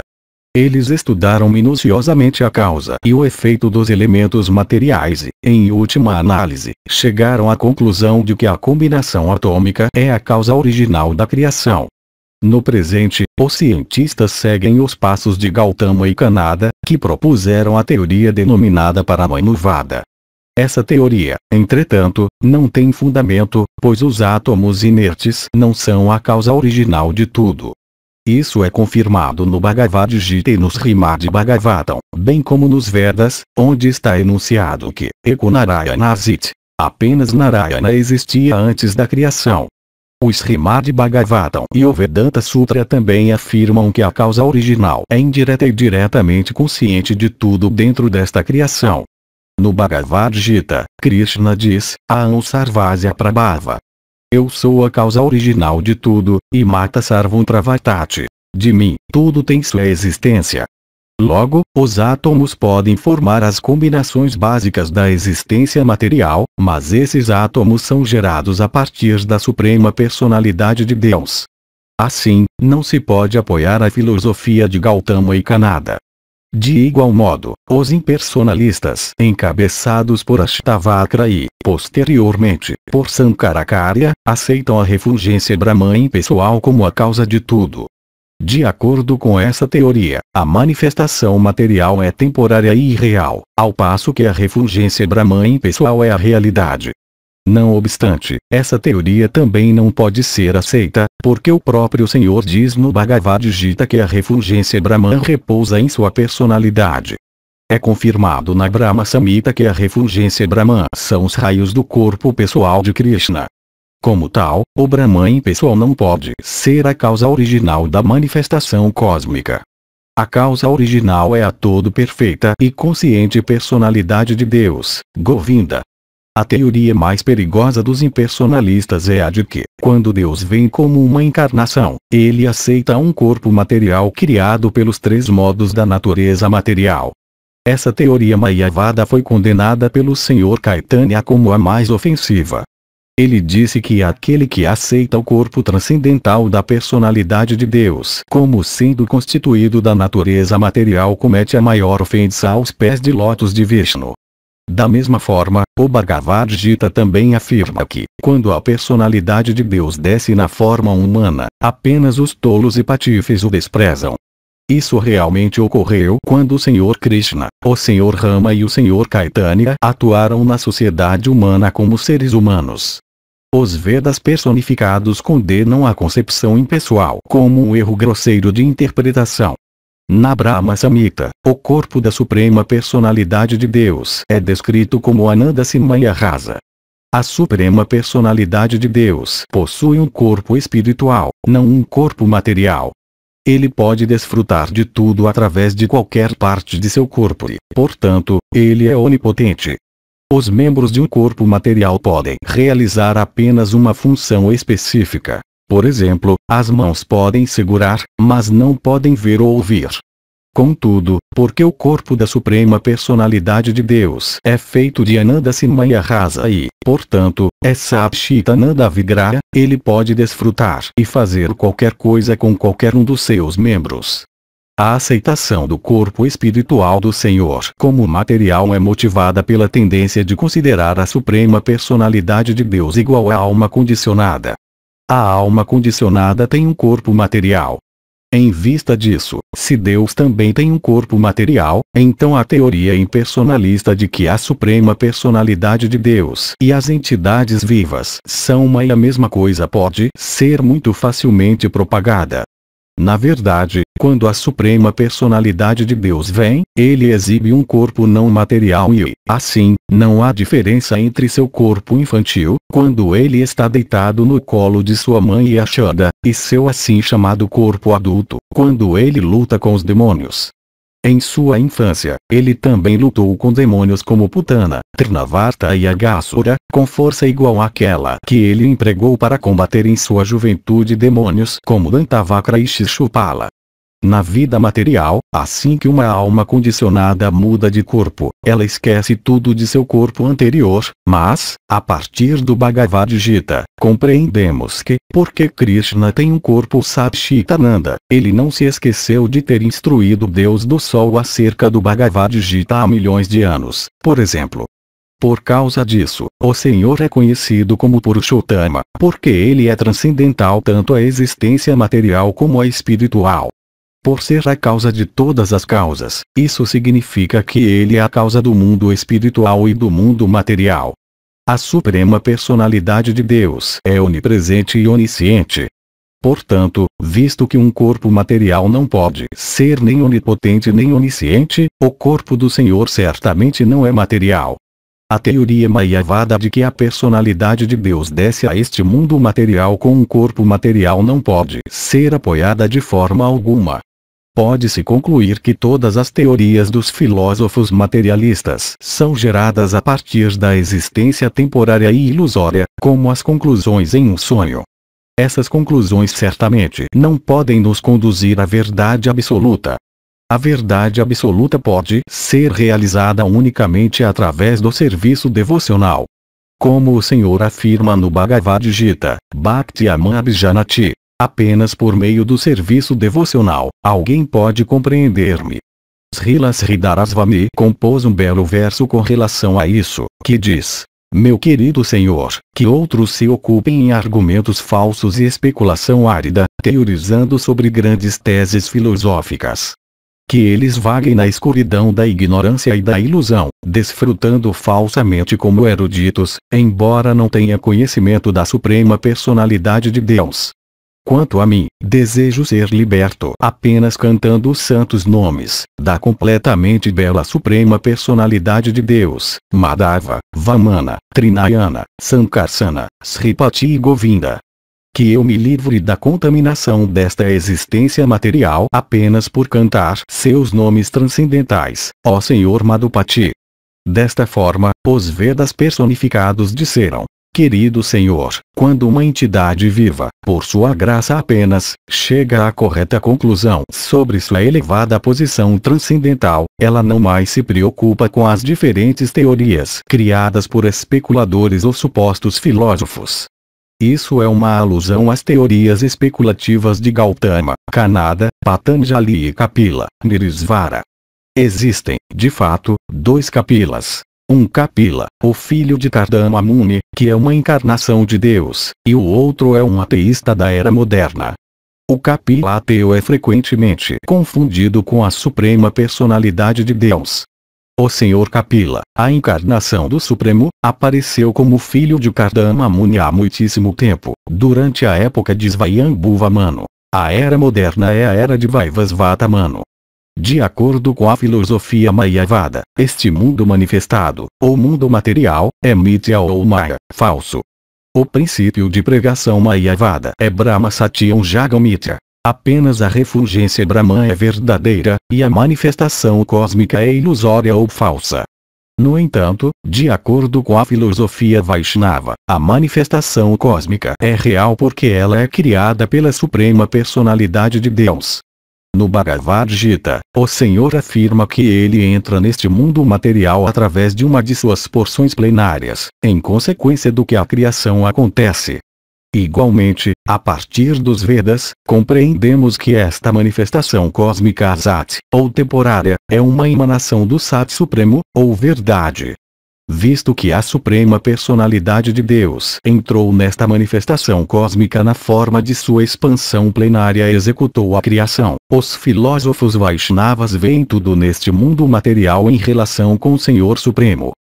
Eles estudaram minuciosamente a causa e o efeito dos elementos materiais e, em última análise, chegaram à conclusão de que a combinação atômica é a causa original da criação. No presente, os cientistas seguem os passos de Gautama e Kanada, que propuseram a teoria denominada Paramanuvada. Essa teoria, entretanto, não tem fundamento, pois os átomos inertes não são a causa original de tudo. Isso é confirmado no Bhagavad Gita e nos Rimad Bhagavatam, bem como nos Vedas, onde está enunciado que, Ekonarayana Asit, apenas Narayana existia antes da criação. Os Rimad Bhagavatam e o Vedanta Sutra também afirmam que a causa original é indireta e diretamente consciente de tudo dentro desta criação, no Bhagavad Gita, Krishna diz, Aham Sarvasya Prabhava. Eu sou a causa original de tudo, e mata Sarvam Pravatati. De mim, tudo tem sua existência. Logo, os átomos podem formar as combinações básicas da existência material, mas esses átomos são gerados a partir da suprema personalidade de Deus. Assim, não se pode apoiar a filosofia de Gautama e Kanada. De igual modo, os impersonalistas encabeçados por Ashtavakra e, posteriormente, por Sankaracharya, aceitam a refulgência Brahman impessoal como a causa de tudo. De acordo com essa teoria, a manifestação material é temporária e irreal, ao passo que a refulgência Brahman impessoal é a realidade. Não obstante, essa teoria também não pode ser aceita, porque o próprio Senhor diz no Bhagavad Gita que a refulgência Brahman repousa em sua personalidade. É confirmado na Brahma Samhita que a refulgência Brahman são os raios do corpo pessoal de Krishna. Como tal, o Brahman impessoal não pode ser a causa original da manifestação cósmica. A causa original é a todo perfeita e consciente personalidade de Deus, Govinda, a teoria mais perigosa dos impersonalistas é a de que, quando Deus vem como uma encarnação, ele aceita um corpo material criado pelos três modos da natureza material. Essa teoria Mayavada foi condenada pelo senhor Caitanya como a mais ofensiva. Ele disse que aquele que aceita o corpo transcendental da personalidade de Deus como sendo constituído da natureza material comete a maior ofensa aos pés de lótus de Vishnu, da mesma forma, o Bhagavad Gita também afirma que, quando a personalidade de Deus desce na forma humana, apenas os tolos e patifes o desprezam. Isso realmente ocorreu quando o Senhor Krishna, o Senhor Rama e o Senhor Caitanya atuaram na sociedade humana como seres humanos. Os Vedas personificados condenam a concepção impessoal como um erro grosseiro de interpretação, na Brahma Samhita, o corpo da Suprema Personalidade de Deus é descrito como Ananda Simaya Rasa. A Suprema Personalidade de Deus possui um corpo espiritual, não um corpo material. Ele pode desfrutar de tudo através de qualquer parte de seu corpo e, portanto, ele é onipotente. Os membros de um corpo material podem realizar apenas uma função específica, por exemplo, as mãos podem segurar, mas não podem ver ou ouvir. Contudo, porque o corpo da Suprema Personalidade de Deus é feito de Ananda Simaya Rasa e, portanto, é ananda Vigraya, ele pode desfrutar e fazer qualquer coisa com qualquer um dos seus membros. A aceitação do corpo espiritual do Senhor como material é motivada pela tendência de considerar a Suprema Personalidade de Deus igual a alma condicionada, a alma condicionada tem um corpo material. Em vista disso, se Deus também tem um corpo material, então a teoria impersonalista de que a suprema personalidade de Deus e as entidades vivas são uma e a mesma coisa pode ser muito facilmente propagada. Na verdade, quando a Suprema Personalidade de Deus vem, ele exibe um corpo não material e, assim, não há diferença entre seu corpo infantil, quando ele está deitado no colo de sua mãe e achada, e seu assim chamado corpo adulto, quando ele luta com os demônios. Em sua infância, ele também lutou com demônios como Putana, Trinavarta e Agassura, com força igual àquela que ele empregou para combater em sua juventude demônios como Dantavakra e Shishupala. Na vida material, assim que uma alma condicionada muda de corpo, ela esquece tudo de seu corpo anterior, mas, a partir do Bhagavad Gita, compreendemos que, porque Krishna tem um corpo Satchitananda, ele não se esqueceu de ter instruído Deus do Sol acerca do Bhagavad Gita há milhões de anos, por exemplo. Por causa disso, o Senhor é conhecido como Purushottama, porque ele é transcendental tanto à existência material como à espiritual por ser a causa de todas as causas. Isso significa que ele é a causa do mundo espiritual e do mundo material. A suprema personalidade de Deus é onipresente e onisciente. Portanto, visto que um corpo material não pode ser nem onipotente nem onisciente, o corpo do Senhor certamente não é material. A teoria maiavada de que a personalidade de Deus desce a este mundo material com um corpo material não pode ser apoiada de forma alguma pode-se concluir que todas as teorias dos filósofos materialistas são geradas a partir da existência temporária e ilusória, como as conclusões em um sonho. Essas conclusões certamente não podem nos conduzir à verdade absoluta. A verdade absoluta pode ser realizada unicamente através do serviço devocional. Como o Senhor afirma no Bhagavad Gita, Bhakti Abhijanati, Apenas por meio do serviço devocional, alguém pode compreender-me. Srila Sridharasvami compôs um belo verso com relação a isso, que diz, meu querido Senhor, que outros se ocupem em argumentos falsos e especulação árida, teorizando sobre grandes teses filosóficas. Que eles vaguem na escuridão da ignorância e da ilusão, desfrutando falsamente como eruditos, embora não tenha conhecimento da suprema personalidade de Deus. Quanto a mim, desejo ser liberto apenas cantando os santos nomes da completamente bela suprema personalidade de Deus, Madhava, Vamana, Trinayana, Sankarsana, Sripati e Govinda. Que eu me livre da contaminação desta existência material apenas por cantar seus nomes transcendentais, ó Senhor Madhupati. Desta forma, os Vedas personificados disseram, Querido Senhor, quando uma entidade viva, por sua graça apenas, chega à correta conclusão sobre sua elevada posição transcendental, ela não mais se preocupa com as diferentes teorias criadas por especuladores ou supostos filósofos. Isso é uma alusão às teorias especulativas de Gautama, Kanada, Patanjali e Kapila, Nirisvara. Existem, de fato, dois Kapilas, um Kapila, o filho de Kardama Muni, que é uma encarnação de Deus, e o outro é um ateísta da era moderna. O Kapila ateu é frequentemente confundido com a Suprema Personalidade de Deus. O Senhor Kapila, a encarnação do Supremo, apareceu como filho de Kardama Muni há muitíssimo tempo, durante a época de Svayambhuva Mano. A era moderna é a era de Vaivasvata Mano. De acordo com a filosofia mayavada, este mundo manifestado, ou mundo material, é mitya ou maya, falso. O princípio de pregação mayavada é Brahma Satyam Jagam Mitya. Apenas a refulgência Brahman é verdadeira, e a manifestação cósmica é ilusória ou falsa. No entanto, de acordo com a filosofia Vaishnava, a manifestação cósmica é real porque ela é criada pela Suprema Personalidade de Deus, no Bhagavad Gita, o Senhor afirma que ele entra neste mundo material através de uma de suas porções plenárias, em consequência do que a criação acontece. Igualmente, a partir dos Vedas, compreendemos que esta manifestação cósmica Sat, ou temporária, é uma emanação do Sat Supremo, ou Verdade, visto que a Suprema Personalidade de Deus entrou nesta manifestação cósmica na forma de sua expansão plenária e executou a criação. Os filósofos Vaishnavas veem tudo neste mundo material em relação com o Senhor Supremo.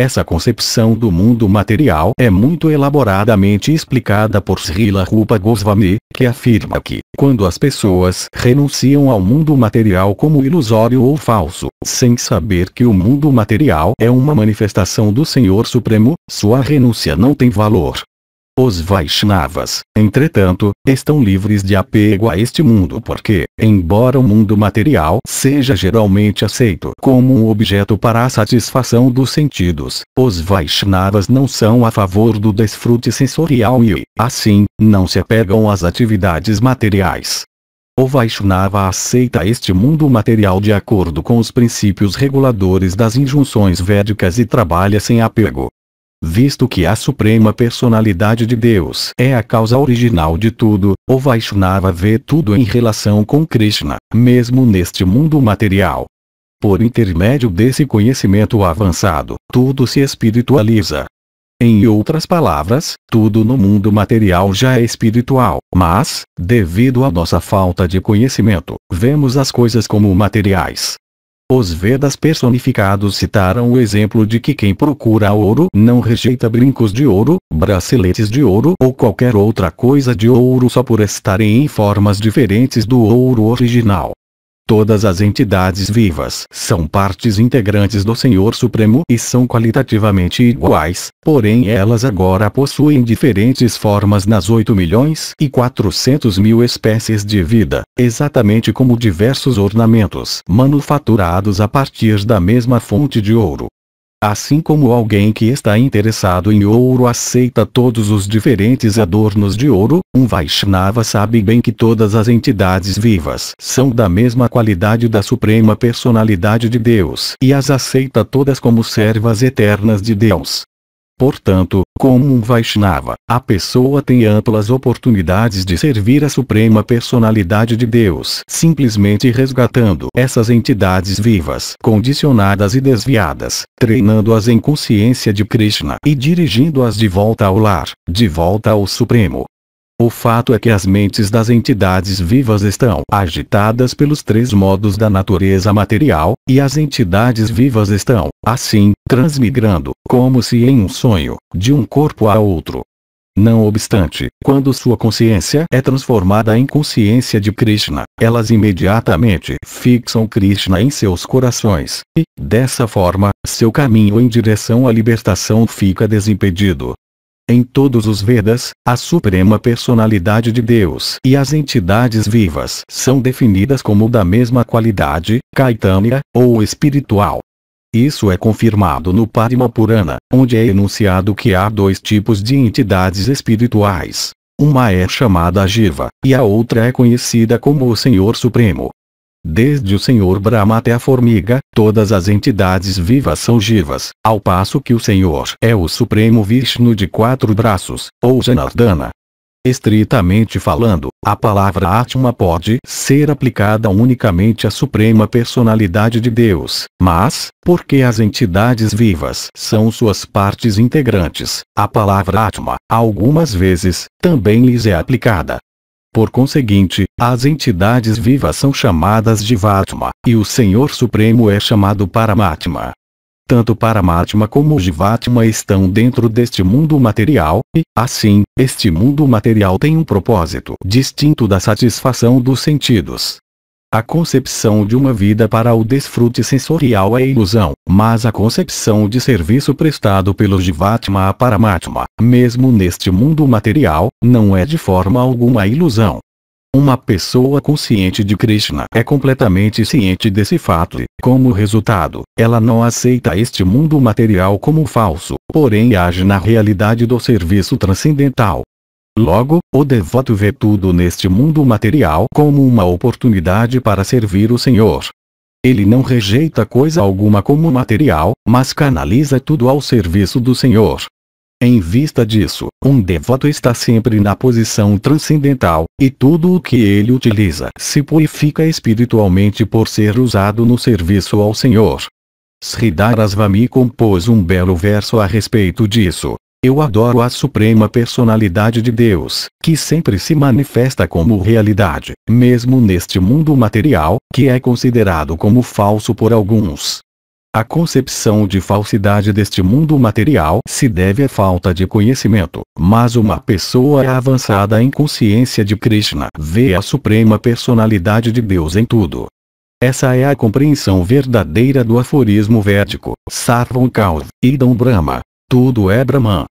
Essa concepção do mundo material é muito elaboradamente explicada por Srila Rupa Goswami, que afirma que, quando as pessoas renunciam ao mundo material como ilusório ou falso, sem saber que o mundo material é uma manifestação do Senhor Supremo, sua renúncia não tem valor. Os Vaishnavas, entretanto, estão livres de apego a este mundo porque, embora o mundo material seja geralmente aceito como um objeto para a satisfação dos sentidos, os Vaishnavas não são a favor do desfrute sensorial e, assim, não se apegam às atividades materiais. O Vaishnava aceita este mundo material de acordo com os princípios reguladores das injunções védicas e trabalha sem apego, visto que a suprema personalidade de Deus é a causa original de tudo, o Vaishnava vê tudo em relação com Krishna, mesmo neste mundo material. Por intermédio desse conhecimento avançado, tudo se espiritualiza. Em outras palavras, tudo no mundo material já é espiritual, mas, devido à nossa falta de conhecimento, vemos as coisas como materiais, os Vedas personificados citaram o exemplo de que quem procura ouro não rejeita brincos de ouro, braceletes de ouro ou qualquer outra coisa de ouro só por estarem em formas diferentes do ouro original. Todas as entidades vivas são partes integrantes do Senhor Supremo e são qualitativamente iguais, porém elas agora possuem diferentes formas nas 8 milhões e 400 mil espécies de vida, exatamente como diversos ornamentos manufaturados a partir da mesma fonte de ouro. Assim como alguém que está interessado em ouro aceita todos os diferentes adornos de ouro, um Vaishnava sabe bem que todas as entidades vivas são da mesma qualidade da Suprema Personalidade de Deus e as aceita todas como servas eternas de Deus. Portanto, como um Vaishnava, a pessoa tem amplas oportunidades de servir a Suprema Personalidade de Deus simplesmente resgatando essas entidades vivas condicionadas e desviadas, treinando-as em consciência de Krishna e dirigindo-as de volta ao lar, de volta ao Supremo. O fato é que as mentes das entidades vivas estão agitadas pelos três modos da natureza material, e as entidades vivas estão, assim, transmigrando, como se em um sonho, de um corpo a outro. Não obstante, quando sua consciência é transformada em consciência de Krishna, elas imediatamente fixam Krishna em seus corações, e, dessa forma, seu caminho em direção à libertação fica desimpedido. Em todos os Vedas, a suprema personalidade de Deus e as entidades vivas são definidas como da mesma qualidade, Caitanya, ou espiritual. Isso é confirmado no Parimapurana, Purana, onde é enunciado que há dois tipos de entidades espirituais. Uma é chamada Jiva, e a outra é conhecida como o Senhor Supremo. Desde o Senhor Brahma até a formiga, todas as entidades vivas são Jivas, ao passo que o Senhor é o Supremo Vishnu de quatro braços, ou Janardana. Estritamente falando, a palavra Atma pode ser aplicada unicamente à Suprema Personalidade de Deus, mas, porque as entidades vivas são suas partes integrantes, a palavra Atma, algumas vezes, também lhes é aplicada. Por conseguinte, as entidades vivas são chamadas de Vatma, e o Senhor Supremo é chamado Paramatma. Tanto Paramatma como Jivatma estão dentro deste mundo material, e, assim, este mundo material tem um propósito distinto da satisfação dos sentidos, a concepção de uma vida para o desfrute sensorial é ilusão, mas a concepção de serviço prestado pelo Jivatma a Paramatma, mesmo neste mundo material, não é de forma alguma ilusão. Uma pessoa consciente de Krishna é completamente ciente desse fato e, como resultado, ela não aceita este mundo material como falso, porém age na realidade do serviço transcendental, Logo, o devoto vê tudo neste mundo material como uma oportunidade para servir o Senhor. Ele não rejeita coisa alguma como material, mas canaliza tudo ao serviço do Senhor. Em vista disso, um devoto está sempre na posição transcendental, e tudo o que ele utiliza se purifica espiritualmente por ser usado no serviço ao Senhor. Sridharasvami compôs um belo verso a respeito disso, eu adoro a suprema personalidade de Deus, que sempre se manifesta como realidade, mesmo neste mundo material, que é considerado como falso por alguns. A concepção de falsidade deste mundo material se deve à falta de conhecimento, mas uma pessoa avançada em consciência de Krishna vê a suprema personalidade de Deus em tudo. Essa é a compreensão verdadeira do aforismo védico, Sarvam Kalv, Idam Brahma, tudo é Brahman.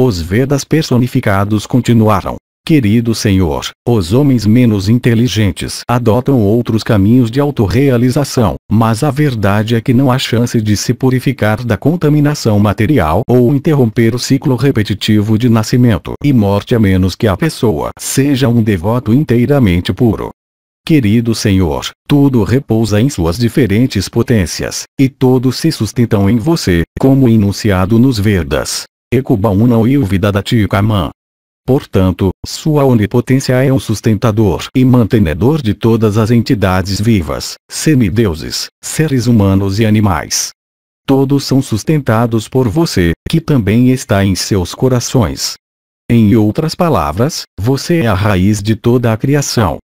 Os Vedas personificados continuaram. Querido Senhor, os homens menos inteligentes adotam outros caminhos de autorrealização, mas a verdade é que não há chance de se purificar da contaminação material ou interromper o ciclo repetitivo de nascimento e morte a menos que a pessoa seja um devoto inteiramente puro. Querido Senhor, tudo repousa em suas diferentes potências, e todos se sustentam em você, como enunciado nos Vedas. Ecubauna e Uvidadatikamã. Portanto, sua onipotência é um sustentador e mantenedor de todas as entidades vivas, semideuses, seres humanos e animais. Todos são sustentados por você, que também está em seus corações. Em outras palavras, você é a raiz de toda a criação.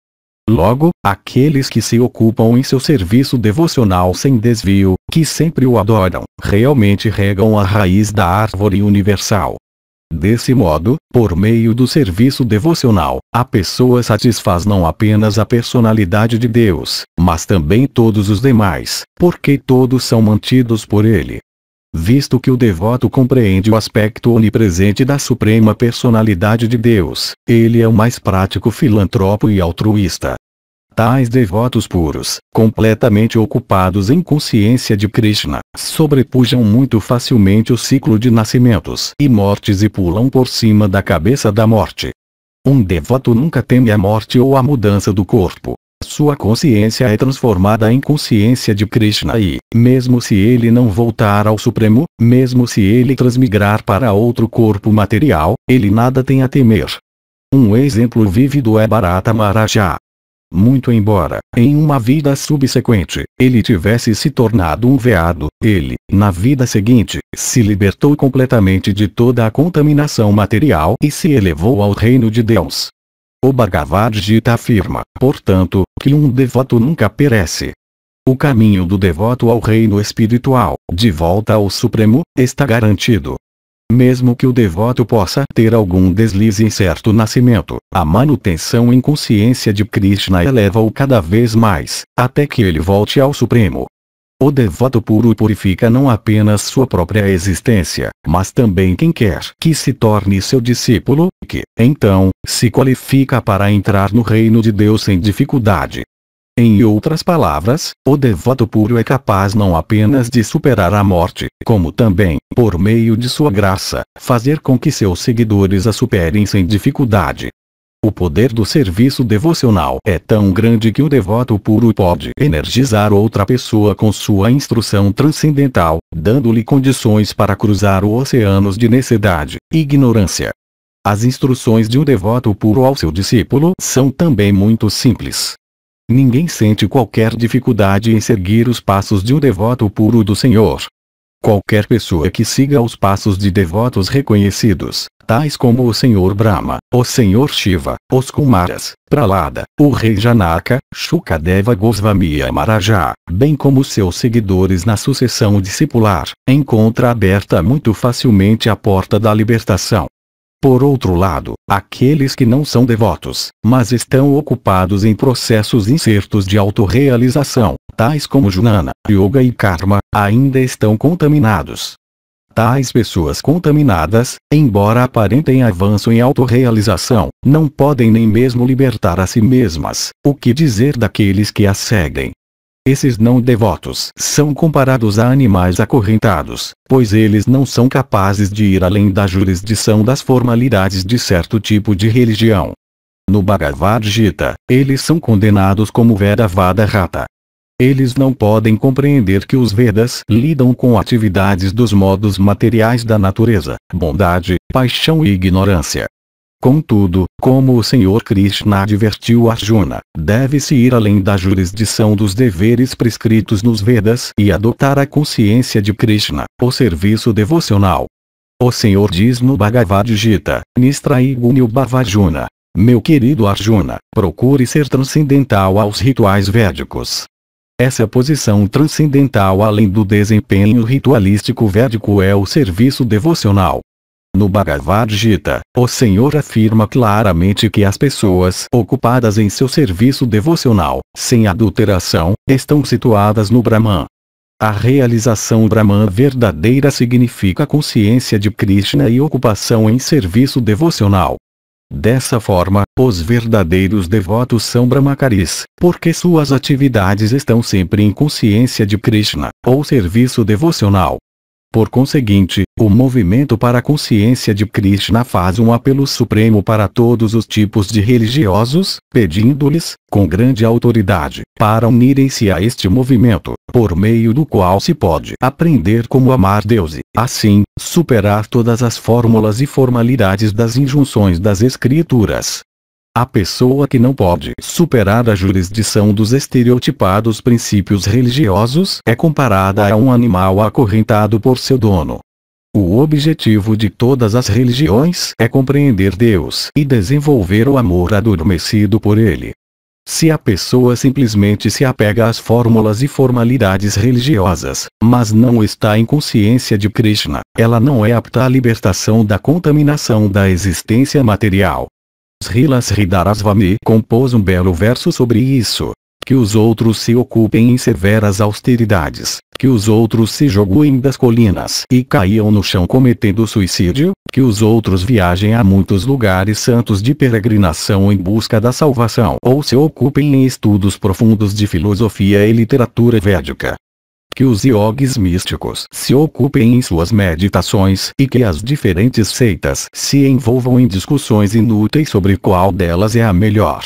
Logo, aqueles que se ocupam em seu serviço devocional sem desvio, que sempre o adoram, realmente regam a raiz da árvore universal. Desse modo, por meio do serviço devocional, a pessoa satisfaz não apenas a personalidade de Deus, mas também todos os demais, porque todos são mantidos por Ele visto que o devoto compreende o aspecto onipresente da suprema personalidade de Deus, ele é o mais prático filantropo e altruísta. Tais devotos puros, completamente ocupados em consciência de Krishna, sobrepujam muito facilmente o ciclo de nascimentos e mortes e pulam por cima da cabeça da morte. Um devoto nunca teme a morte ou a mudança do corpo, sua consciência é transformada em consciência de Krishna e, mesmo se ele não voltar ao Supremo, mesmo se ele transmigrar para outro corpo material, ele nada tem a temer. Um exemplo vívido é Barata Marajá. Muito embora, em uma vida subsequente, ele tivesse se tornado um veado, ele, na vida seguinte, se libertou completamente de toda a contaminação material e se elevou ao reino de Deus. O Bhagavad Gita afirma, portanto, que um devoto nunca perece. O caminho do devoto ao reino espiritual, de volta ao Supremo, está garantido. Mesmo que o devoto possa ter algum deslize em certo nascimento, a manutenção em consciência de Krishna eleva-o cada vez mais, até que ele volte ao Supremo. O devoto puro purifica não apenas sua própria existência, mas também quem quer que se torne seu discípulo, que, então, se qualifica para entrar no reino de Deus sem dificuldade. Em outras palavras, o devoto puro é capaz não apenas de superar a morte, como também, por meio de sua graça, fazer com que seus seguidores a superem sem dificuldade. O poder do serviço devocional é tão grande que o devoto puro pode energizar outra pessoa com sua instrução transcendental, dando-lhe condições para cruzar o oceanos de necessidade, ignorância. As instruções de um devoto puro ao seu discípulo são também muito simples. Ninguém sente qualquer dificuldade em seguir os passos de um devoto puro do Senhor, Qualquer pessoa que siga os passos de devotos reconhecidos, tais como o Senhor Brahma, o Senhor Shiva, os Kumaras, Pralada, o rei Janaka, Shukadeva Goswami e Amarajá, bem como seus seguidores na sucessão discipular, encontra aberta muito facilmente a porta da libertação. Por outro lado, aqueles que não são devotos, mas estão ocupados em processos incertos de autorrealização, tais como Junana, Yoga e Karma, ainda estão contaminados. Tais pessoas contaminadas, embora aparentem avanço em autorrealização, não podem nem mesmo libertar a si mesmas, o que dizer daqueles que as seguem. Esses não devotos são comparados a animais acorrentados, pois eles não são capazes de ir além da jurisdição das formalidades de certo tipo de religião. No Bhagavad Gita, eles são condenados como Vedavada Rata. Eles não podem compreender que os Vedas lidam com atividades dos modos materiais da natureza, bondade, paixão e ignorância. Contudo, como o Senhor Krishna advertiu Arjuna, deve-se ir além da jurisdição dos deveres prescritos nos Vedas e adotar a consciência de Krishna, o serviço devocional. O Senhor diz no Bhagavad Gita, Nistraiguni Bhavajuna. Meu querido Arjuna, procure ser transcendental aos rituais védicos. Essa posição transcendental além do desempenho ritualístico védico é o serviço devocional. No Bhagavad Gita, o Senhor afirma claramente que as pessoas ocupadas em seu serviço devocional, sem adulteração, estão situadas no Brahman. A realização Brahman verdadeira significa consciência de Krishna e ocupação em serviço devocional. Dessa forma, os verdadeiros devotos são brahmacaris, porque suas atividades estão sempre em consciência de Krishna, ou serviço devocional. Por conseguinte, o movimento para a consciência de Krishna faz um apelo supremo para todos os tipos de religiosos, pedindo-lhes, com grande autoridade, para unirem-se a este movimento, por meio do qual se pode aprender como amar Deus e, assim, superar todas as fórmulas e formalidades das injunções das Escrituras, a pessoa que não pode superar a jurisdição dos estereotipados princípios religiosos é comparada a um animal acorrentado por seu dono. O objetivo de todas as religiões é compreender Deus e desenvolver o amor adormecido por ele. Se a pessoa simplesmente se apega às fórmulas e formalidades religiosas, mas não está em consciência de Krishna, ela não é apta à libertação da contaminação da existência material. Srila Sridharasvami compôs um belo verso sobre isso. Que os outros se ocupem em severas austeridades, que os outros se joguem das colinas e caiam no chão cometendo suicídio, que os outros viajem a muitos lugares santos de peregrinação em busca da salvação ou se ocupem em estudos profundos de filosofia e literatura védica, que os iogues místicos se ocupem em suas meditações e que as diferentes seitas se envolvam em discussões inúteis sobre qual delas é a melhor.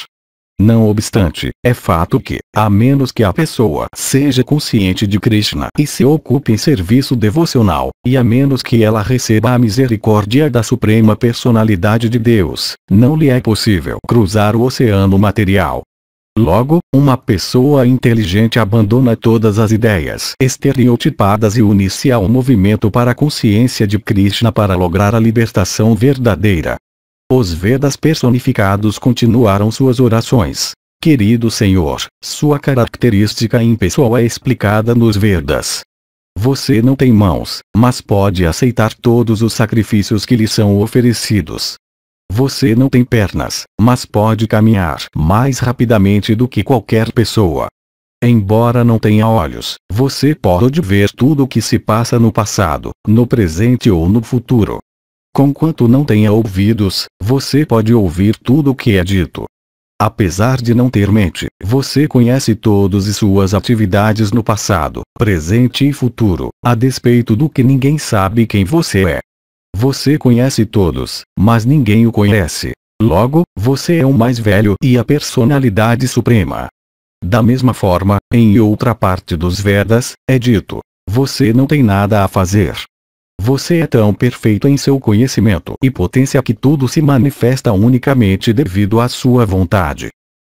Não obstante, é fato que, a menos que a pessoa seja consciente de Krishna e se ocupe em serviço devocional, e a menos que ela receba a misericórdia da Suprema Personalidade de Deus, não lhe é possível cruzar o oceano material Logo, uma pessoa inteligente abandona todas as ideias estereotipadas e une-se ao movimento para a consciência de Krishna para lograr a libertação verdadeira. Os Vedas personificados continuaram suas orações. Querido Senhor, sua característica impessoal é explicada nos Vedas. Você não tem mãos, mas pode aceitar todos os sacrifícios que lhe são oferecidos. Você não tem pernas, mas pode caminhar mais rapidamente do que qualquer pessoa. Embora não tenha olhos, você pode ver tudo o que se passa no passado, no presente ou no futuro. Conquanto não tenha ouvidos, você pode ouvir tudo o que é dito. Apesar de não ter mente, você conhece todos e suas atividades no passado, presente e futuro, a despeito do que ninguém sabe quem você é. Você conhece todos, mas ninguém o conhece. Logo, você é o mais velho e a personalidade suprema. Da mesma forma, em outra parte dos Vedas, é dito: você não tem nada a fazer. Você é tão perfeito em seu conhecimento e potência que tudo se manifesta unicamente devido à sua vontade.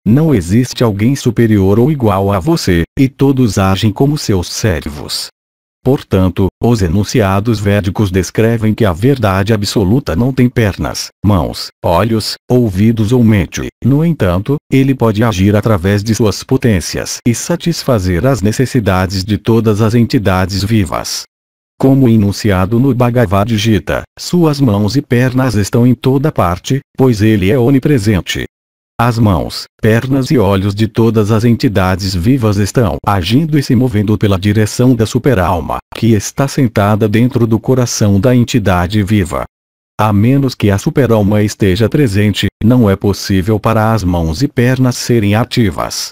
Não existe alguém superior ou igual a você, e todos agem como seus servos. Portanto, os enunciados védicos descrevem que a verdade absoluta não tem pernas, mãos, olhos, ouvidos ou mente. No entanto, ele pode agir através de suas potências e satisfazer as necessidades de todas as entidades vivas. Como enunciado no Bhagavad Gita, suas mãos e pernas estão em toda parte, pois ele é onipresente. As mãos, pernas e olhos de todas as entidades vivas estão agindo e se movendo pela direção da superalma, que está sentada dentro do coração da entidade viva. A menos que a superalma esteja presente, não é possível para as mãos e pernas serem ativas.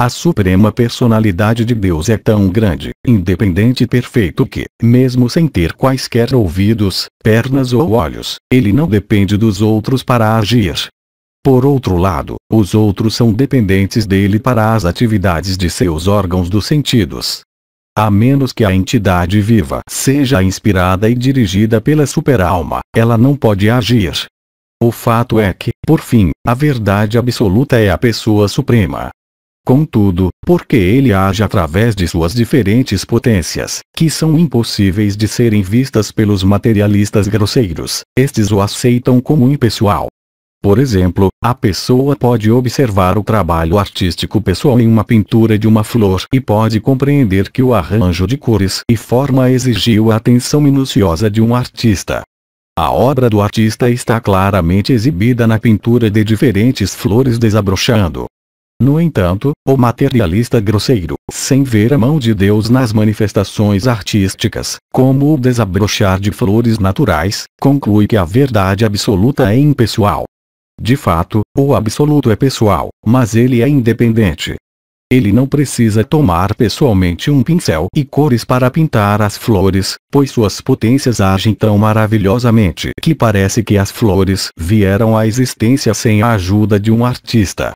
A suprema personalidade de Deus é tão grande, independente e perfeito que, mesmo sem ter quaisquer ouvidos, pernas ou olhos, ele não depende dos outros para agir, por outro lado, os outros são dependentes dele para as atividades de seus órgãos dos sentidos. A menos que a entidade viva seja inspirada e dirigida pela superalma, ela não pode agir. O fato é que, por fim, a verdade absoluta é a pessoa suprema. Contudo, porque ele age através de suas diferentes potências, que são impossíveis de serem vistas pelos materialistas grosseiros, estes o aceitam como impessoal. Por exemplo, a pessoa pode observar o trabalho artístico pessoal em uma pintura de uma flor e pode compreender que o arranjo de cores e forma exigiu a atenção minuciosa de um artista. A obra do artista está claramente exibida na pintura de diferentes flores desabrochando. No entanto, o materialista grosseiro, sem ver a mão de Deus nas manifestações artísticas, como o desabrochar de flores naturais, conclui que a verdade absoluta é impessoal. De fato, o absoluto é pessoal, mas ele é independente. Ele não precisa tomar pessoalmente um pincel e cores para pintar as flores, pois suas potências agem tão maravilhosamente que parece que as flores vieram à existência sem a ajuda de um artista.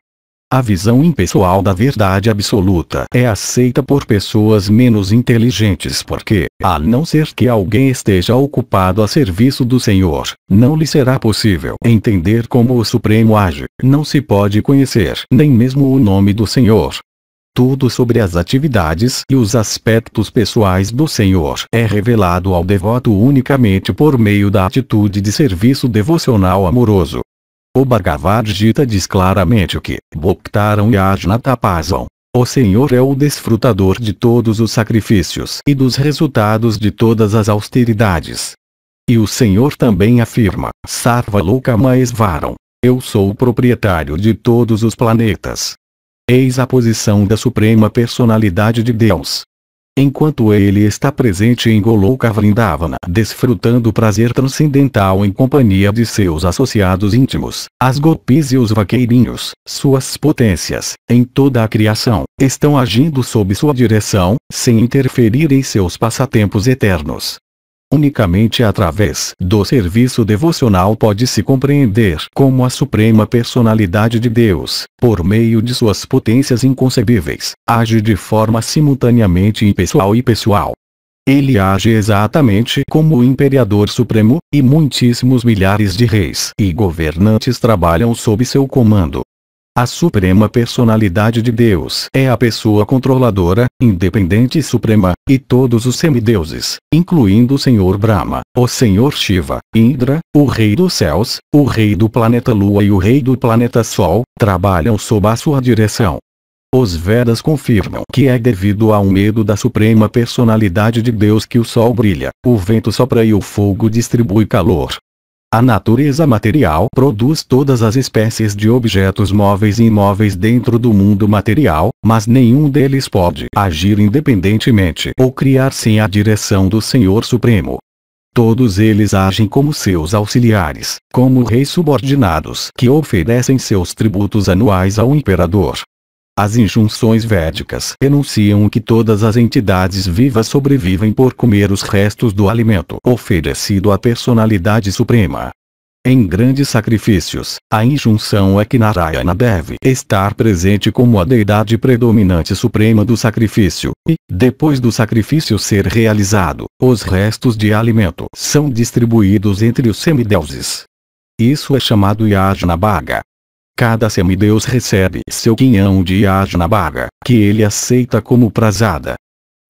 A visão impessoal da verdade absoluta é aceita por pessoas menos inteligentes porque, a não ser que alguém esteja ocupado a serviço do Senhor, não lhe será possível entender como o Supremo age, não se pode conhecer nem mesmo o nome do Senhor. Tudo sobre as atividades e os aspectos pessoais do Senhor é revelado ao devoto unicamente por meio da atitude de serviço devocional amoroso. O Bhagavad Gita diz claramente o que Bhoktaram Yajnatapazam. O Senhor é o desfrutador de todos os sacrifícios e dos resultados de todas as austeridades. E o Senhor também afirma, Sarva Lokamaesvaram, eu sou o proprietário de todos os planetas. Eis a posição da Suprema Personalidade de Deus, Enquanto ele está presente em Goloka Vrindavana, desfrutando prazer transcendental em companhia de seus associados íntimos, as gopis e os vaqueirinhos, suas potências, em toda a criação, estão agindo sob sua direção, sem interferir em seus passatempos eternos. Unicamente através do serviço devocional pode-se compreender como a suprema personalidade de Deus, por meio de suas potências inconcebíveis, age de forma simultaneamente impessoal e pessoal. Ele age exatamente como o Imperador Supremo, e muitíssimos milhares de reis e governantes trabalham sob seu comando. A suprema personalidade de Deus é a pessoa controladora, independente e suprema, e todos os semideuses, incluindo o Senhor Brahma, o Senhor Shiva, Indra, o Rei dos Céus, o Rei do planeta Lua e o Rei do planeta Sol, trabalham sob a sua direção. Os Vedas confirmam que é devido ao medo da suprema personalidade de Deus que o sol brilha, o vento sopra e o fogo distribui calor, a natureza material produz todas as espécies de objetos móveis e imóveis dentro do mundo material, mas nenhum deles pode agir independentemente ou criar sem a direção do Senhor Supremo. Todos eles agem como seus auxiliares, como reis subordinados que oferecem seus tributos anuais ao imperador, as injunções védicas enunciam que todas as entidades vivas sobrevivem por comer os restos do alimento oferecido à personalidade suprema. Em grandes sacrifícios, a injunção é que Narayana deve estar presente como a deidade predominante suprema do sacrifício, e, depois do sacrifício ser realizado, os restos de alimento são distribuídos entre os semideuses. Isso é chamado bhaga. Cada semideus recebe seu quinhão de ágio que ele aceita como prazada.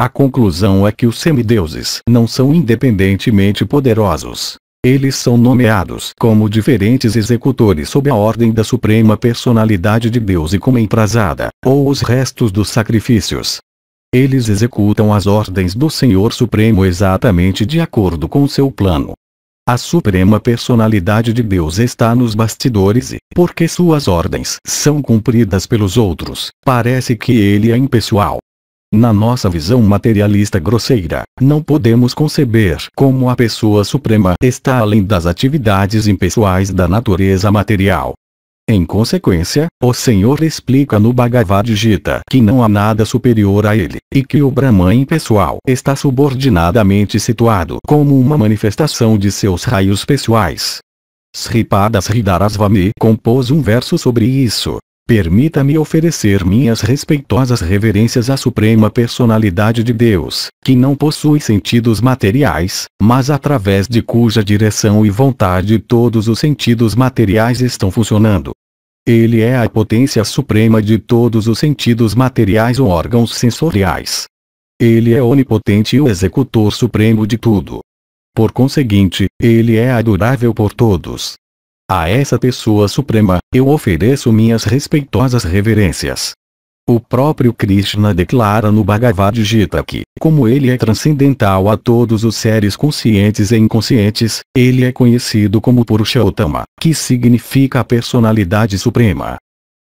A conclusão é que os semideuses não são independentemente poderosos. Eles são nomeados como diferentes executores sob a ordem da suprema personalidade de Deus e como emprazada, ou os restos dos sacrifícios. Eles executam as ordens do Senhor Supremo exatamente de acordo com seu plano, a suprema personalidade de Deus está nos bastidores e, porque suas ordens são cumpridas pelos outros, parece que ele é impessoal. Na nossa visão materialista grosseira, não podemos conceber como a pessoa suprema está além das atividades impessoais da natureza material. Em consequência, o Senhor explica no Bhagavad Gita que não há nada superior a ele, e que o Brahman impessoal está subordinadamente situado como uma manifestação de seus raios pessoais. Sripadas Ridarasvami compôs um verso sobre isso, Permita-me oferecer minhas respeitosas reverências à Suprema Personalidade de Deus, que não possui sentidos materiais, mas através de cuja direção e vontade todos os sentidos materiais estão funcionando. Ele é a potência suprema de todos os sentidos materiais ou órgãos sensoriais. Ele é onipotente e o executor supremo de tudo. Por conseguinte, ele é adorável por todos, a essa pessoa suprema, eu ofereço minhas respeitosas reverências. O próprio Krishna declara no Bhagavad Gita que, como ele é transcendental a todos os seres conscientes e inconscientes, ele é conhecido como Purushottama, que significa a personalidade suprema.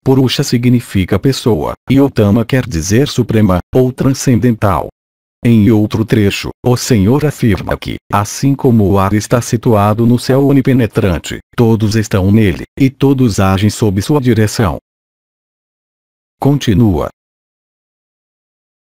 Purusha significa pessoa, e Otama quer dizer suprema, ou transcendental. Em outro trecho, o Senhor afirma que, assim como o ar está situado no céu onipenetrante, todos estão nele, e todos agem sob sua direção. Continua,